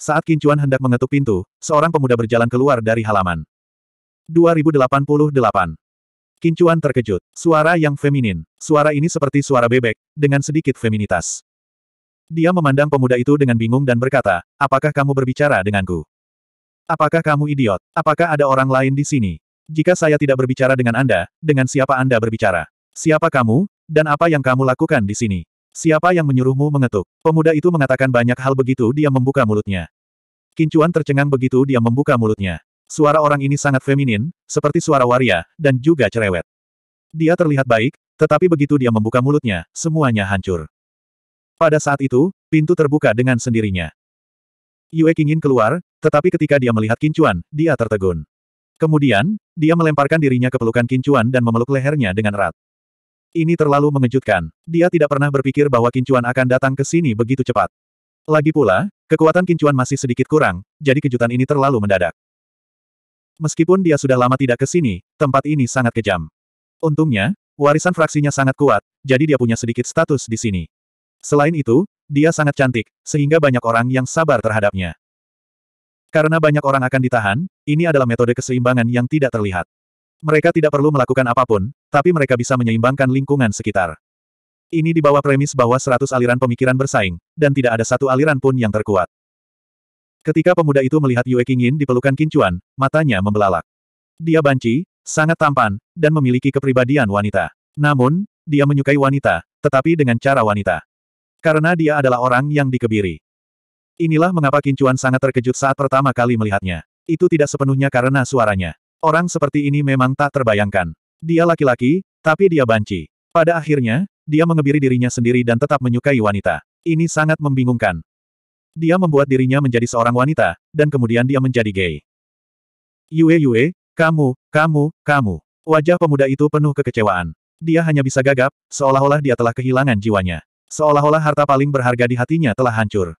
Saat Kincuan hendak mengetuk pintu, seorang pemuda berjalan keluar dari halaman. 2088 Kincuan terkejut. Suara yang feminin. Suara ini seperti suara bebek, dengan sedikit feminitas. Dia memandang pemuda itu dengan bingung dan berkata, apakah kamu berbicara denganku? Apakah kamu idiot? Apakah ada orang lain di sini? Jika saya tidak berbicara dengan Anda, dengan siapa Anda berbicara? Siapa kamu, dan apa yang kamu lakukan di sini? Siapa yang menyuruhmu mengetuk? Pemuda itu mengatakan banyak hal begitu dia membuka mulutnya. Kincuan tercengang begitu dia membuka mulutnya. Suara orang ini sangat feminin, seperti suara waria, dan juga cerewet. Dia terlihat baik, tetapi begitu dia membuka mulutnya, semuanya hancur. Pada saat itu, pintu terbuka dengan sendirinya. Yue ingin keluar, tetapi ketika dia melihat Kincuan, dia tertegun. Kemudian, dia melemparkan dirinya ke pelukan Kincuan dan memeluk lehernya dengan erat. Ini terlalu mengejutkan. Dia tidak pernah berpikir bahwa Kincuan akan datang ke sini begitu cepat. Lagi pula, kekuatan Kincuan masih sedikit kurang, jadi kejutan ini terlalu mendadak. Meskipun dia sudah lama tidak ke sini, tempat ini sangat kejam. Untungnya, warisan fraksinya sangat kuat, jadi dia punya sedikit status di sini. Selain itu, dia sangat cantik, sehingga banyak orang yang sabar terhadapnya. Karena banyak orang akan ditahan, ini adalah metode keseimbangan yang tidak terlihat. Mereka tidak perlu melakukan apapun, tapi mereka bisa menyeimbangkan lingkungan sekitar. Ini di bawah premis bahwa 100 aliran pemikiran bersaing, dan tidak ada satu aliran pun yang terkuat. Ketika pemuda itu melihat Yue Qingyin dipelukan Kincuan, matanya membelalak. Dia banci, sangat tampan, dan memiliki kepribadian wanita. Namun, dia menyukai wanita, tetapi dengan cara wanita. Karena dia adalah orang yang dikebiri. Inilah mengapa Kincuan sangat terkejut saat pertama kali melihatnya. Itu tidak sepenuhnya karena suaranya. Orang seperti ini memang tak terbayangkan. Dia laki-laki, tapi dia banci. Pada akhirnya, dia mengebiri dirinya sendiri dan tetap menyukai wanita. Ini sangat membingungkan. Dia membuat dirinya menjadi seorang wanita, dan kemudian dia menjadi gay. Yue Yue, kamu, kamu, kamu. Wajah pemuda itu penuh kekecewaan. Dia hanya bisa gagap, seolah-olah dia telah kehilangan jiwanya. Seolah-olah harta paling berharga di hatinya telah hancur.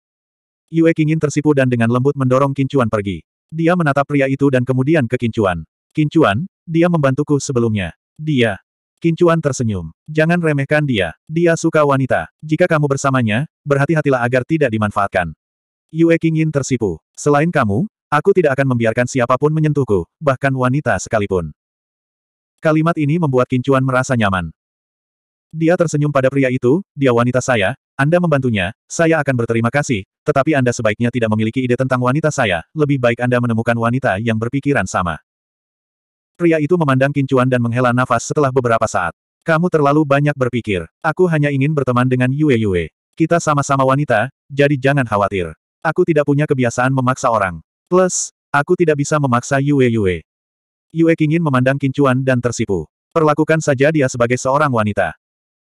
Yue Kingin tersipu dan dengan lembut mendorong Kincuan pergi. Dia menatap pria itu dan kemudian ke Kincuan. Kincuan, dia membantuku sebelumnya. Dia. Kincuan tersenyum. Jangan remehkan dia. Dia suka wanita. Jika kamu bersamanya, berhati-hatilah agar tidak dimanfaatkan. Yue Qingyin tersipu. Selain kamu, aku tidak akan membiarkan siapapun menyentuhku, bahkan wanita sekalipun. Kalimat ini membuat Kincuan merasa nyaman. Dia tersenyum pada pria itu, dia wanita saya, Anda membantunya, saya akan berterima kasih, tetapi Anda sebaiknya tidak memiliki ide tentang wanita saya, lebih baik Anda menemukan wanita yang berpikiran sama. Pria itu memandang Kincuan dan menghela nafas setelah beberapa saat. Kamu terlalu banyak berpikir, aku hanya ingin berteman dengan Yue Yue. Kita sama-sama wanita, jadi jangan khawatir. Aku tidak punya kebiasaan memaksa orang. Plus, aku tidak bisa memaksa Yue Yue. Yue Kingin memandang Kincuan dan tersipu. Perlakukan saja dia sebagai seorang wanita.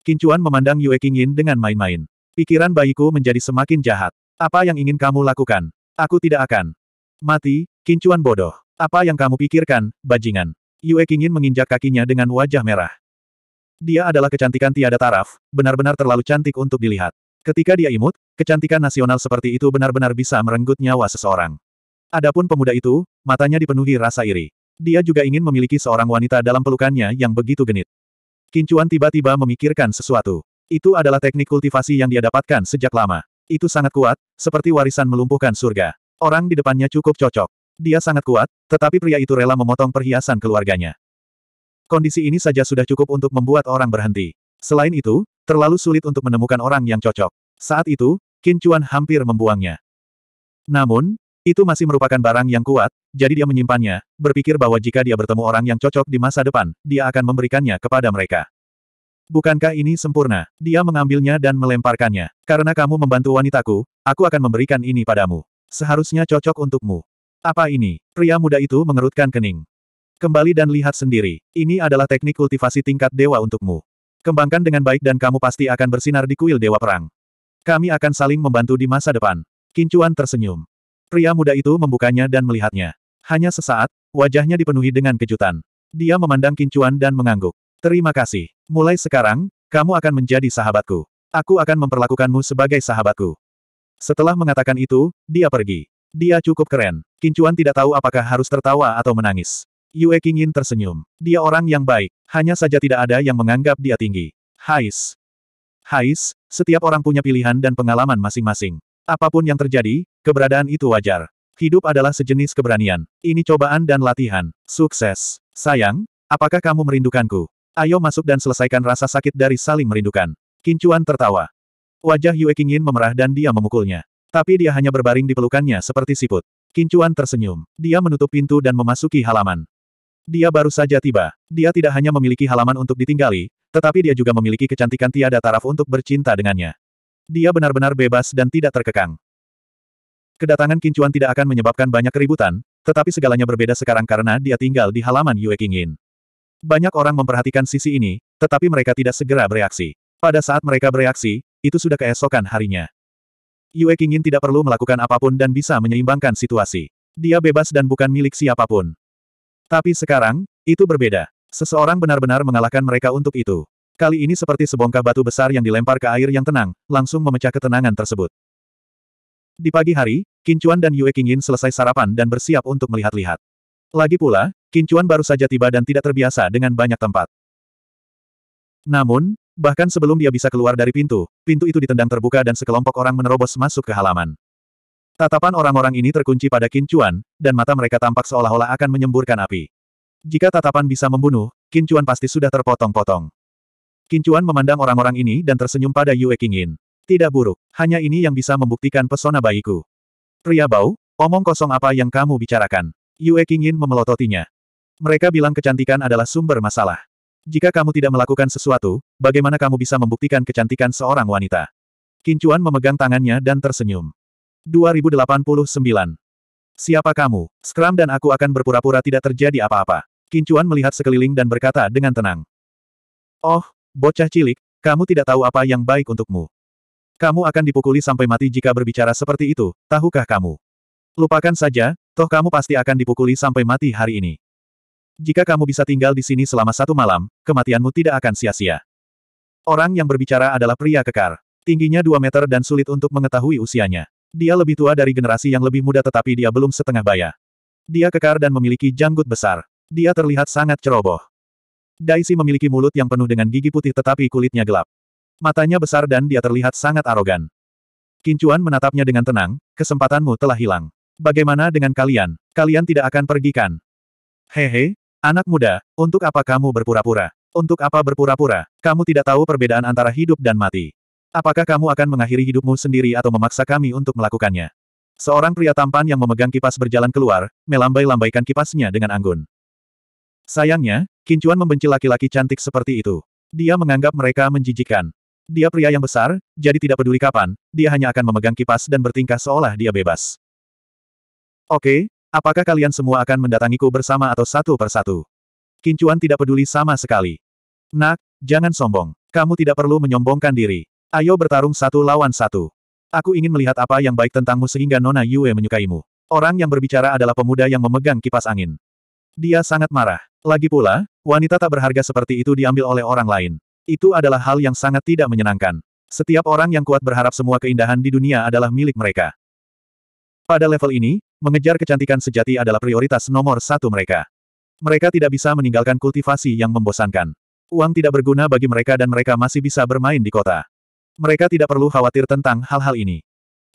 Kincuan memandang Yue Kingin dengan main-main. Pikiran bayiku menjadi semakin jahat. Apa yang ingin kamu lakukan? Aku tidak akan. Mati, Kincuan bodoh. Apa yang kamu pikirkan, bajingan? Yue Kingin menginjak kakinya dengan wajah merah. Dia adalah kecantikan tiada taraf, benar-benar terlalu cantik untuk dilihat. Ketika dia imut, kecantikan nasional seperti itu benar-benar bisa merenggut nyawa seseorang. Adapun pemuda itu, matanya dipenuhi rasa iri. Dia juga ingin memiliki seorang wanita dalam pelukannya yang begitu genit. Kincuan tiba-tiba memikirkan sesuatu. Itu adalah teknik kultivasi yang dia dapatkan sejak lama. Itu sangat kuat, seperti warisan melumpuhkan surga. Orang di depannya cukup cocok. Dia sangat kuat, tetapi pria itu rela memotong perhiasan keluarganya. Kondisi ini saja sudah cukup untuk membuat orang berhenti. Selain itu, Terlalu sulit untuk menemukan orang yang cocok. Saat itu, Qin Chuan hampir membuangnya. Namun, itu masih merupakan barang yang kuat, jadi dia menyimpannya, berpikir bahwa jika dia bertemu orang yang cocok di masa depan, dia akan memberikannya kepada mereka. Bukankah ini sempurna? Dia mengambilnya dan melemparkannya. Karena kamu membantu wanitaku, aku akan memberikan ini padamu. Seharusnya cocok untukmu. Apa ini? Pria muda itu mengerutkan kening. Kembali dan lihat sendiri. Ini adalah teknik kultivasi tingkat dewa untukmu. Kembangkan dengan baik dan kamu pasti akan bersinar di kuil Dewa Perang. Kami akan saling membantu di masa depan. Kincuan tersenyum. Pria muda itu membukanya dan melihatnya. Hanya sesaat, wajahnya dipenuhi dengan kejutan. Dia memandang Kincuan dan mengangguk. Terima kasih. Mulai sekarang, kamu akan menjadi sahabatku. Aku akan memperlakukanmu sebagai sahabatku. Setelah mengatakan itu, dia pergi. Dia cukup keren. Kincuan tidak tahu apakah harus tertawa atau menangis. Yue Qingyin tersenyum. Dia orang yang baik, hanya saja tidak ada yang menganggap dia tinggi. Hais. Hais, setiap orang punya pilihan dan pengalaman masing-masing. Apapun yang terjadi, keberadaan itu wajar. Hidup adalah sejenis keberanian. Ini cobaan dan latihan. Sukses. Sayang, apakah kamu merindukanku? Ayo masuk dan selesaikan rasa sakit dari saling merindukan. Kincuan tertawa. Wajah Yue Qingyin memerah dan dia memukulnya. Tapi dia hanya berbaring di pelukannya seperti siput. Kincuan tersenyum. Dia menutup pintu dan memasuki halaman. Dia baru saja tiba. Dia tidak hanya memiliki halaman untuk ditinggali, tetapi dia juga memiliki kecantikan tiada taraf untuk bercinta dengannya. Dia benar-benar bebas dan tidak terkekang. Kedatangan Kincuan tidak akan menyebabkan banyak keributan, tetapi segalanya berbeda sekarang karena dia tinggal di halaman Yue Qingyin. Banyak orang memperhatikan sisi ini, tetapi mereka tidak segera bereaksi. Pada saat mereka bereaksi, itu sudah keesokan harinya. Yue Qingyin tidak perlu melakukan apapun dan bisa menyeimbangkan situasi. Dia bebas dan bukan milik siapapun. Tapi sekarang, itu berbeda. Seseorang benar-benar mengalahkan mereka untuk itu. Kali ini seperti sebongkah batu besar yang dilempar ke air yang tenang, langsung memecah ketenangan tersebut. Di pagi hari, Kincuan dan Yue Qingyin selesai sarapan dan bersiap untuk melihat-lihat. Lagi pula, Kincuan baru saja tiba dan tidak terbiasa dengan banyak tempat. Namun, bahkan sebelum dia bisa keluar dari pintu, pintu itu ditendang terbuka dan sekelompok orang menerobos masuk ke halaman. Tatapan orang-orang ini terkunci pada Kincuan, dan mata mereka tampak seolah-olah akan menyemburkan api. Jika tatapan bisa membunuh, Kincuan pasti sudah terpotong-potong. Kincuan memandang orang-orang ini dan tersenyum pada Yue Qingyin. Tidak buruk, hanya ini yang bisa membuktikan pesona bayiku. Pria bau, omong kosong apa yang kamu bicarakan? Yue Qingyin memelototinya. Mereka bilang kecantikan adalah sumber masalah. Jika kamu tidak melakukan sesuatu, bagaimana kamu bisa membuktikan kecantikan seorang wanita? Kincuan memegang tangannya dan tersenyum. 2089. Siapa kamu? Skram dan aku akan berpura-pura tidak terjadi apa-apa. Kincuan melihat sekeliling dan berkata dengan tenang. Oh, bocah cilik, kamu tidak tahu apa yang baik untukmu. Kamu akan dipukuli sampai mati jika berbicara seperti itu, tahukah kamu? Lupakan saja, toh kamu pasti akan dipukuli sampai mati hari ini. Jika kamu bisa tinggal di sini selama satu malam, kematianmu tidak akan sia-sia. Orang yang berbicara adalah pria kekar. Tingginya 2 meter dan sulit untuk mengetahui usianya. Dia lebih tua dari generasi yang lebih muda tetapi dia belum setengah baya. Dia kekar dan memiliki janggut besar. Dia terlihat sangat ceroboh. Daisy memiliki mulut yang penuh dengan gigi putih tetapi kulitnya gelap. Matanya besar dan dia terlihat sangat arogan. Kincuan menatapnya dengan tenang, kesempatanmu telah hilang. Bagaimana dengan kalian? Kalian tidak akan pergi kan? Hehe, anak muda, untuk apa kamu berpura-pura? Untuk apa berpura-pura? Kamu tidak tahu perbedaan antara hidup dan mati. Apakah kamu akan mengakhiri hidupmu sendiri atau memaksa kami untuk melakukannya? Seorang pria tampan yang memegang kipas berjalan keluar, melambai-lambaikan kipasnya dengan anggun. Sayangnya, Kincuan membenci laki-laki cantik seperti itu. Dia menganggap mereka menjijikan. Dia pria yang besar, jadi tidak peduli kapan, dia hanya akan memegang kipas dan bertingkah seolah dia bebas. Oke, apakah kalian semua akan mendatangiku bersama atau satu persatu? Kincuan tidak peduli sama sekali. Nak, jangan sombong. Kamu tidak perlu menyombongkan diri. Ayo bertarung satu lawan satu. Aku ingin melihat apa yang baik tentangmu sehingga Nona Yue menyukaimu. Orang yang berbicara adalah pemuda yang memegang kipas angin. Dia sangat marah. Lagi pula, wanita tak berharga seperti itu diambil oleh orang lain. Itu adalah hal yang sangat tidak menyenangkan. Setiap orang yang kuat berharap semua keindahan di dunia adalah milik mereka. Pada level ini, mengejar kecantikan sejati adalah prioritas nomor satu mereka. Mereka tidak bisa meninggalkan kultivasi yang membosankan. Uang tidak berguna bagi mereka dan mereka masih bisa bermain di kota. Mereka tidak perlu khawatir tentang hal-hal ini.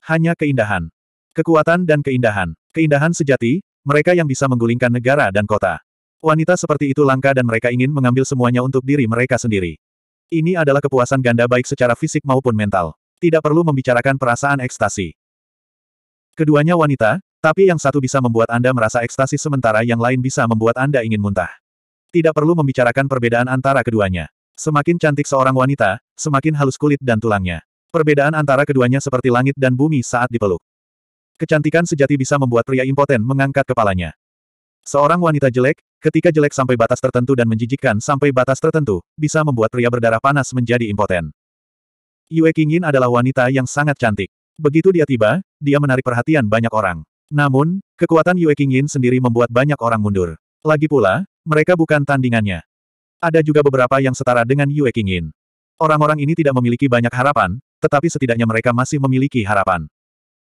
Hanya keindahan. Kekuatan dan keindahan. Keindahan sejati, mereka yang bisa menggulingkan negara dan kota. Wanita seperti itu langka dan mereka ingin mengambil semuanya untuk diri mereka sendiri. Ini adalah kepuasan ganda baik secara fisik maupun mental. Tidak perlu membicarakan perasaan ekstasi. Keduanya wanita, tapi yang satu bisa membuat Anda merasa ekstasi sementara yang lain bisa membuat Anda ingin muntah. Tidak perlu membicarakan perbedaan antara keduanya. Semakin cantik seorang wanita, semakin halus kulit dan tulangnya. Perbedaan antara keduanya seperti langit dan bumi saat dipeluk. Kecantikan sejati bisa membuat pria impoten mengangkat kepalanya. Seorang wanita jelek, ketika jelek sampai batas tertentu dan menjijikkan sampai batas tertentu, bisa membuat pria berdarah panas menjadi impoten. Yue Qingyin adalah wanita yang sangat cantik. Begitu dia tiba, dia menarik perhatian banyak orang. Namun, kekuatan Yue Qingyin sendiri membuat banyak orang mundur. Lagi pula, mereka bukan tandingannya. Ada juga beberapa yang setara dengan Yue Qingyin. Orang-orang ini tidak memiliki banyak harapan, tetapi setidaknya mereka masih memiliki harapan.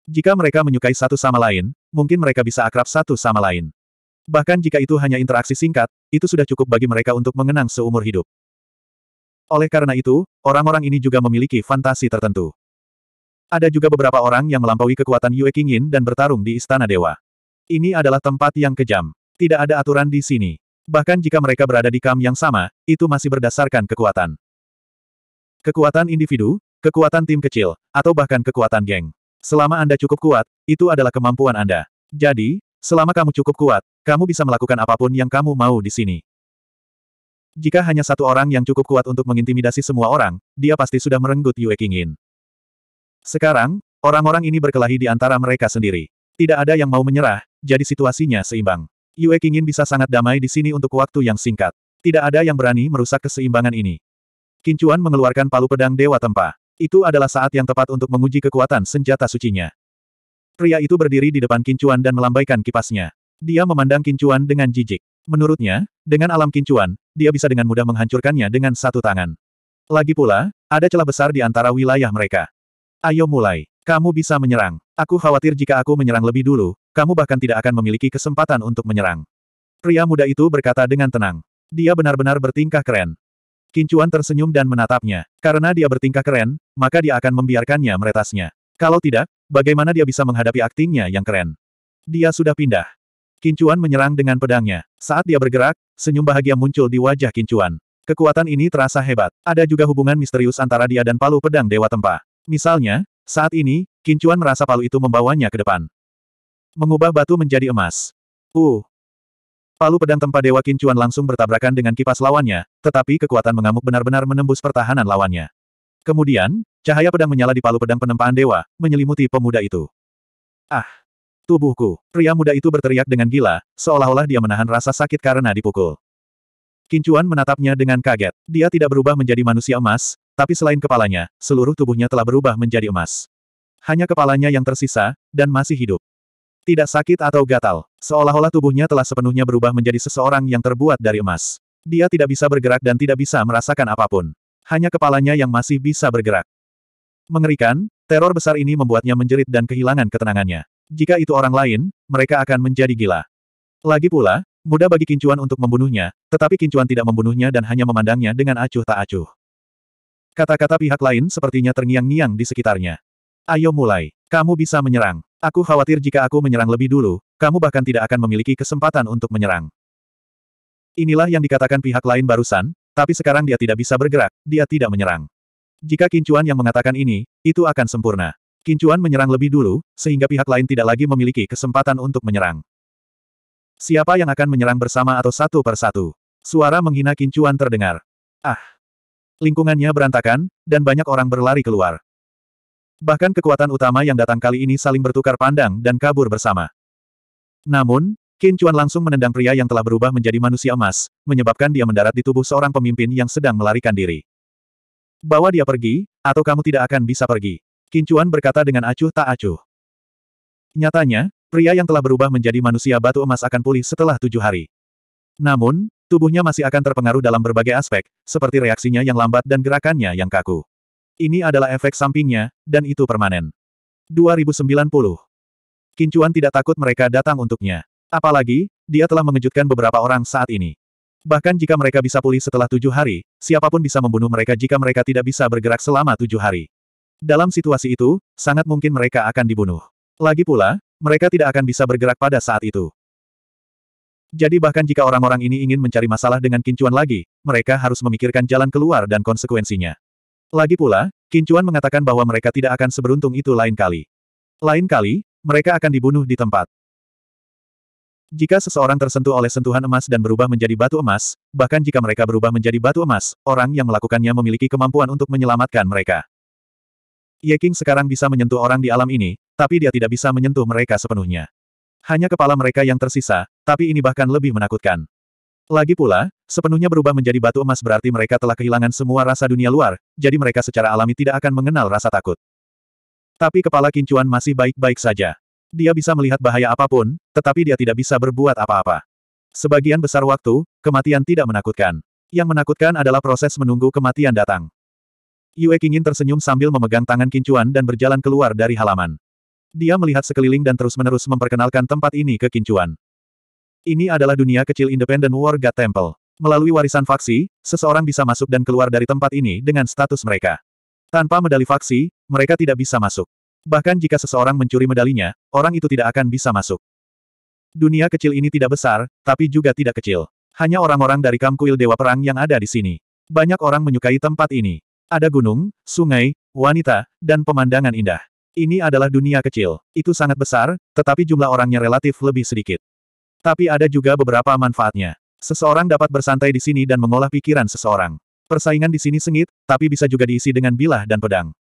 Jika mereka menyukai satu sama lain, mungkin mereka bisa akrab satu sama lain. Bahkan jika itu hanya interaksi singkat, itu sudah cukup bagi mereka untuk mengenang seumur hidup. Oleh karena itu, orang-orang ini juga memiliki fantasi tertentu. Ada juga beberapa orang yang melampaui kekuatan Yue Qingyin dan bertarung di Istana Dewa. Ini adalah tempat yang kejam. Tidak ada aturan di sini. Bahkan jika mereka berada di kam yang sama, itu masih berdasarkan kekuatan. Kekuatan individu, kekuatan tim kecil, atau bahkan kekuatan geng. Selama Anda cukup kuat, itu adalah kemampuan Anda. Jadi, selama kamu cukup kuat, kamu bisa melakukan apapun yang kamu mau di sini. Jika hanya satu orang yang cukup kuat untuk mengintimidasi semua orang, dia pasti sudah merenggut Yue Qingyin. Sekarang, orang-orang ini berkelahi di antara mereka sendiri. Tidak ada yang mau menyerah, jadi situasinya seimbang. Yue Qingin bisa sangat damai di sini untuk waktu yang singkat. Tidak ada yang berani merusak keseimbangan ini. Kincuan mengeluarkan palu pedang Dewa Tempa. Itu adalah saat yang tepat untuk menguji kekuatan senjata sucinya. Pria itu berdiri di depan Kincuan dan melambaikan kipasnya. Dia memandang Kincuan dengan jijik. Menurutnya, dengan alam Kincuan, dia bisa dengan mudah menghancurkannya dengan satu tangan. Lagi pula, ada celah besar di antara wilayah mereka. Ayo mulai. Kamu bisa menyerang. Aku khawatir jika aku menyerang lebih dulu, kamu bahkan tidak akan memiliki kesempatan untuk menyerang. Pria muda itu berkata dengan tenang. Dia benar-benar bertingkah keren. Kincuan tersenyum dan menatapnya. Karena dia bertingkah keren, maka dia akan membiarkannya meretasnya. Kalau tidak, bagaimana dia bisa menghadapi aktingnya yang keren? Dia sudah pindah. Kincuan menyerang dengan pedangnya. Saat dia bergerak, senyum bahagia muncul di wajah Kincuan. Kekuatan ini terasa hebat. Ada juga hubungan misterius antara dia dan palu pedang Dewa Tempa. Misalnya, saat ini, Kincuan merasa palu itu membawanya ke depan. Mengubah batu menjadi emas. Uh. Palu pedang tempa Dewa Kincuan langsung bertabrakan dengan kipas lawannya, tetapi kekuatan mengamuk benar-benar menembus pertahanan lawannya. Kemudian, cahaya pedang menyala di palu pedang penempaan dewa, menyelimuti pemuda itu. Ah! Tubuhku! Pria muda itu berteriak dengan gila, seolah-olah dia menahan rasa sakit karena dipukul. Kincuan menatapnya dengan kaget. Dia tidak berubah menjadi manusia emas, tapi selain kepalanya, seluruh tubuhnya telah berubah menjadi emas. Hanya kepalanya yang tersisa, dan masih hidup. Tidak sakit atau gatal. Seolah-olah tubuhnya telah sepenuhnya berubah menjadi seseorang yang terbuat dari emas. Dia tidak bisa bergerak dan tidak bisa merasakan apapun. Hanya kepalanya yang masih bisa bergerak. Mengerikan, teror besar ini membuatnya menjerit dan kehilangan ketenangannya. Jika itu orang lain, mereka akan menjadi gila. Lagi pula, mudah bagi Kincuan untuk membunuhnya, tetapi Kincuan tidak membunuhnya dan hanya memandangnya dengan acuh tak acuh. Kata-kata pihak lain sepertinya terngiang-ngiang di sekitarnya. Ayo mulai, kamu bisa menyerang. Aku khawatir jika aku menyerang lebih dulu, kamu bahkan tidak akan memiliki kesempatan untuk menyerang. Inilah yang dikatakan pihak lain barusan, tapi sekarang dia tidak bisa bergerak, dia tidak menyerang. Jika Kincuan yang mengatakan ini, itu akan sempurna. Kincuan menyerang lebih dulu, sehingga pihak lain tidak lagi memiliki kesempatan untuk menyerang. Siapa yang akan menyerang bersama atau satu per satu? Suara menghina Kincuan terdengar. Ah! Lingkungannya berantakan, dan banyak orang berlari keluar. Bahkan kekuatan utama yang datang kali ini saling bertukar pandang dan kabur bersama. Namun, Qin Chuan langsung menendang pria yang telah berubah menjadi manusia emas, menyebabkan dia mendarat di tubuh seorang pemimpin yang sedang melarikan diri. Bawa dia pergi, atau kamu tidak akan bisa pergi. Qin Chuan berkata dengan acuh tak acuh. Nyatanya, pria yang telah berubah menjadi manusia batu emas akan pulih setelah tujuh hari. Namun, tubuhnya masih akan terpengaruh dalam berbagai aspek, seperti reaksinya yang lambat dan gerakannya yang kaku. Ini adalah efek sampingnya, dan itu permanen. 2090. Kincuan tidak takut mereka datang untuknya. Apalagi, dia telah mengejutkan beberapa orang saat ini. Bahkan jika mereka bisa pulih setelah tujuh hari, siapapun bisa membunuh mereka jika mereka tidak bisa bergerak selama tujuh hari. Dalam situasi itu, sangat mungkin mereka akan dibunuh. Lagi pula, mereka tidak akan bisa bergerak pada saat itu. Jadi bahkan jika orang-orang ini ingin mencari masalah dengan kincuan lagi, mereka harus memikirkan jalan keluar dan konsekuensinya. Lagi pula, Kincuan mengatakan bahwa mereka tidak akan seberuntung itu lain kali. Lain kali, mereka akan dibunuh di tempat. Jika seseorang tersentuh oleh sentuhan emas dan berubah menjadi batu emas, bahkan jika mereka berubah menjadi batu emas, orang yang melakukannya memiliki kemampuan untuk menyelamatkan mereka. Ye King sekarang bisa menyentuh orang di alam ini, tapi dia tidak bisa menyentuh mereka sepenuhnya. Hanya kepala mereka yang tersisa, tapi ini bahkan lebih menakutkan. Lagi pula, sepenuhnya berubah menjadi batu emas berarti mereka telah kehilangan semua rasa dunia luar, jadi mereka secara alami tidak akan mengenal rasa takut. Tapi kepala kincuan masih baik-baik saja. Dia bisa melihat bahaya apapun, tetapi dia tidak bisa berbuat apa-apa. Sebagian besar waktu, kematian tidak menakutkan. Yang menakutkan adalah proses menunggu kematian datang. Yue Qingin tersenyum sambil memegang tangan Kincuan dan berjalan keluar dari halaman. Dia melihat sekeliling dan terus-menerus memperkenalkan tempat ini ke Kincuan. Ini adalah dunia kecil independen warga God Temple. Melalui warisan faksi, seseorang bisa masuk dan keluar dari tempat ini dengan status mereka. Tanpa medali faksi, mereka tidak bisa masuk. Bahkan jika seseorang mencuri medalinya, orang itu tidak akan bisa masuk. Dunia kecil ini tidak besar, tapi juga tidak kecil. Hanya orang-orang dari Kamkuil Dewa Perang yang ada di sini. Banyak orang menyukai tempat ini. Ada gunung, sungai, wanita, dan pemandangan indah. Ini adalah dunia kecil. Itu sangat besar, tetapi jumlah orangnya relatif lebih sedikit. Tapi ada juga beberapa manfaatnya. Seseorang dapat bersantai di sini dan mengolah pikiran seseorang. Persaingan di sini sengit, tapi bisa juga diisi dengan bilah dan pedang.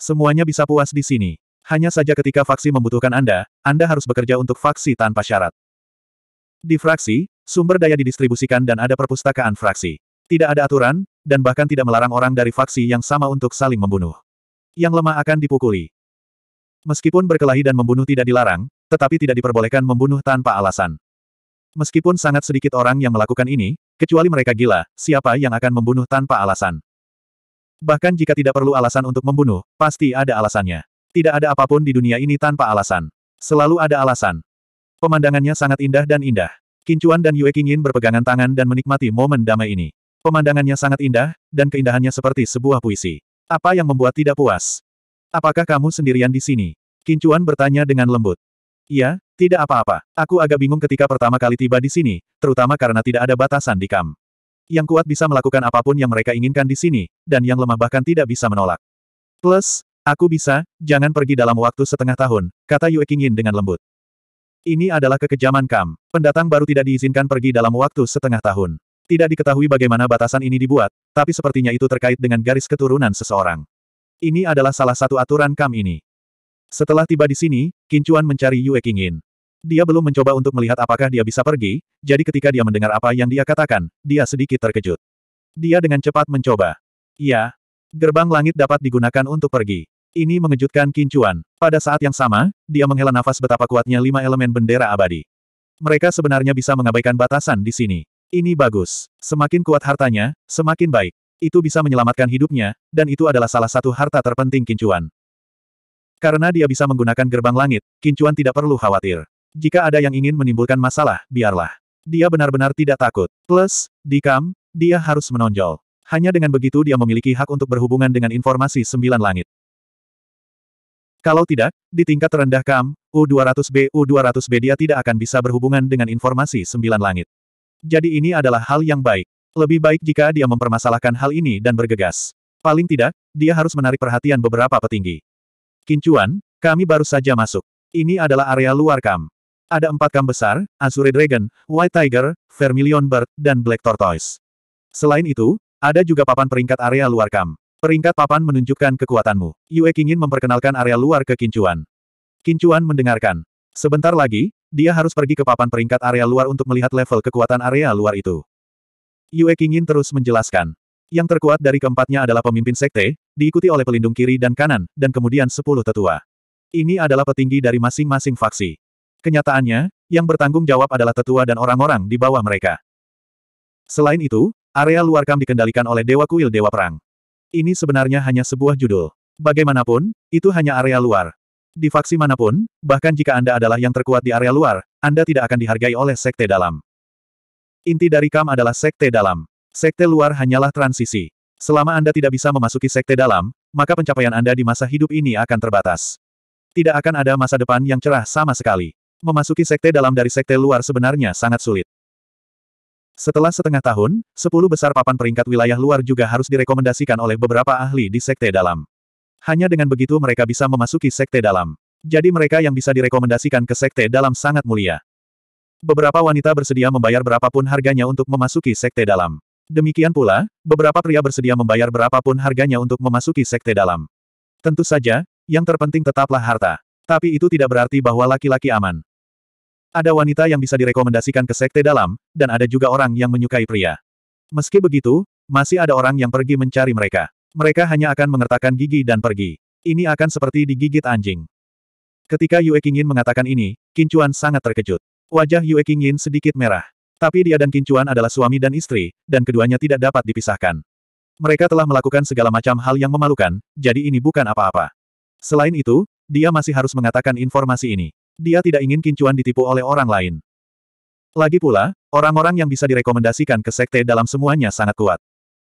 Semuanya bisa puas di sini. Hanya saja ketika faksi membutuhkan Anda, Anda harus bekerja untuk faksi tanpa syarat. Di fraksi, sumber daya didistribusikan dan ada perpustakaan fraksi. Tidak ada aturan, dan bahkan tidak melarang orang dari faksi yang sama untuk saling membunuh. Yang lemah akan dipukuli. Meskipun berkelahi dan membunuh tidak dilarang, tetapi tidak diperbolehkan membunuh tanpa alasan. Meskipun sangat sedikit orang yang melakukan ini, kecuali mereka gila, siapa yang akan membunuh tanpa alasan? Bahkan jika tidak perlu alasan untuk membunuh, pasti ada alasannya. Tidak ada apapun di dunia ini tanpa alasan. Selalu ada alasan. Pemandangannya sangat indah dan indah. Kincuan dan Yue Qingyin berpegangan tangan dan menikmati momen damai ini. Pemandangannya sangat indah, dan keindahannya seperti sebuah puisi. Apa yang membuat tidak puas? Apakah kamu sendirian di sini? Kincuan bertanya dengan lembut. Iya, tidak apa-apa, aku agak bingung ketika pertama kali tiba di sini, terutama karena tidak ada batasan di Kam. Yang kuat bisa melakukan apapun yang mereka inginkan di sini, dan yang lemah bahkan tidak bisa menolak. Plus, aku bisa, jangan pergi dalam waktu setengah tahun, kata Yue Qingyin dengan lembut. Ini adalah kekejaman Kam. Pendatang baru tidak diizinkan pergi dalam waktu setengah tahun. Tidak diketahui bagaimana batasan ini dibuat, tapi sepertinya itu terkait dengan garis keturunan seseorang. Ini adalah salah satu aturan Kam ini. Setelah tiba di sini, Kincuan mencari Yue Qingyin. Dia belum mencoba untuk melihat apakah dia bisa pergi, jadi ketika dia mendengar apa yang dia katakan, dia sedikit terkejut. Dia dengan cepat mencoba. Ya, gerbang langit dapat digunakan untuk pergi. Ini mengejutkan Kincuan. Pada saat yang sama, dia menghela nafas betapa kuatnya lima elemen bendera abadi. Mereka sebenarnya bisa mengabaikan batasan di sini. Ini bagus. Semakin kuat hartanya, semakin baik. Itu bisa menyelamatkan hidupnya, dan itu adalah salah satu harta terpenting Kincuan. Karena dia bisa menggunakan gerbang langit, Kincuan tidak perlu khawatir. Jika ada yang ingin menimbulkan masalah, biarlah. Dia benar-benar tidak takut. Plus, di Kam, dia harus menonjol. Hanya dengan begitu dia memiliki hak untuk berhubungan dengan informasi sembilan langit. Kalau tidak, di tingkat terendah KAM, U200B U200B dia tidak akan bisa berhubungan dengan informasi sembilan langit. Jadi ini adalah hal yang baik. Lebih baik jika dia mempermasalahkan hal ini dan bergegas. Paling tidak, dia harus menarik perhatian beberapa petinggi. Kincuan, kami baru saja masuk. Ini adalah area luar KAM. Ada empat kam besar, Azure Dragon, White Tiger, Vermilion Bird, dan Black Tortoise. Selain itu, ada juga papan peringkat area luar kam. Peringkat papan menunjukkan kekuatanmu. Yue ingin memperkenalkan area luar ke Kincuan. Kincuan mendengarkan. Sebentar lagi, dia harus pergi ke papan peringkat area luar untuk melihat level kekuatan area luar itu. Yue ingin terus menjelaskan. Yang terkuat dari keempatnya adalah pemimpin sekte, diikuti oleh pelindung kiri dan kanan, dan kemudian sepuluh tetua. Ini adalah petinggi dari masing-masing faksi. Kenyataannya, yang bertanggung jawab adalah tetua dan orang-orang di bawah mereka. Selain itu, area luar kam dikendalikan oleh Dewa Kuil Dewa Perang. Ini sebenarnya hanya sebuah judul. Bagaimanapun, itu hanya area luar. Di faksi manapun, bahkan jika Anda adalah yang terkuat di area luar, Anda tidak akan dihargai oleh sekte dalam. Inti dari kam adalah sekte dalam. Sekte luar hanyalah transisi. Selama Anda tidak bisa memasuki sekte dalam, maka pencapaian Anda di masa hidup ini akan terbatas. Tidak akan ada masa depan yang cerah sama sekali. Memasuki sekte dalam dari sekte luar sebenarnya sangat sulit. Setelah setengah tahun, sepuluh besar papan peringkat wilayah luar juga harus direkomendasikan oleh beberapa ahli di sekte dalam. Hanya dengan begitu mereka bisa memasuki sekte dalam. Jadi mereka yang bisa direkomendasikan ke sekte dalam sangat mulia. Beberapa wanita bersedia membayar berapapun harganya untuk memasuki sekte dalam. Demikian pula, beberapa pria bersedia membayar berapapun harganya untuk memasuki sekte dalam. Tentu saja, yang terpenting tetaplah harta. Tapi itu tidak berarti bahwa laki-laki aman. Ada wanita yang bisa direkomendasikan ke sekte dalam, dan ada juga orang yang menyukai pria. Meski begitu, masih ada orang yang pergi mencari mereka. Mereka hanya akan mengertakkan gigi dan pergi. Ini akan seperti digigit anjing. Ketika Yue Qingyin mengatakan ini, Kincuan sangat terkejut. Wajah Yue Qingyin sedikit merah. Tapi dia dan Kincuan adalah suami dan istri, dan keduanya tidak dapat dipisahkan. Mereka telah melakukan segala macam hal yang memalukan, jadi ini bukan apa-apa. Selain itu, dia masih harus mengatakan informasi ini. Dia tidak ingin Kincuan ditipu oleh orang lain. Lagi pula, orang-orang yang bisa direkomendasikan ke sekte dalam semuanya sangat kuat.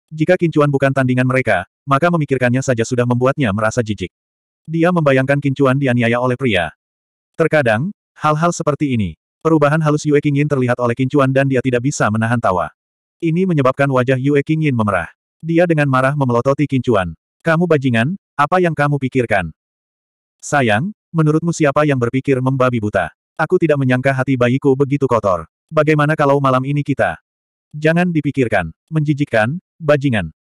Jika Kincuan bukan tandingan mereka, maka memikirkannya saja sudah membuatnya merasa jijik. Dia membayangkan Kincuan dianiaya oleh pria. Terkadang, hal-hal seperti ini. Perubahan halus Yue Qingyin terlihat oleh Kincuan dan dia tidak bisa menahan tawa. Ini menyebabkan wajah Yue Qingyin memerah. Dia dengan marah memelototi Kincuan. Kamu bajingan, apa yang kamu pikirkan? Sayang, menurutmu siapa yang berpikir membabi buta? Aku tidak menyangka hati bayiku begitu kotor. Bagaimana kalau malam ini kita? Jangan dipikirkan, menjijikkan, bajingan.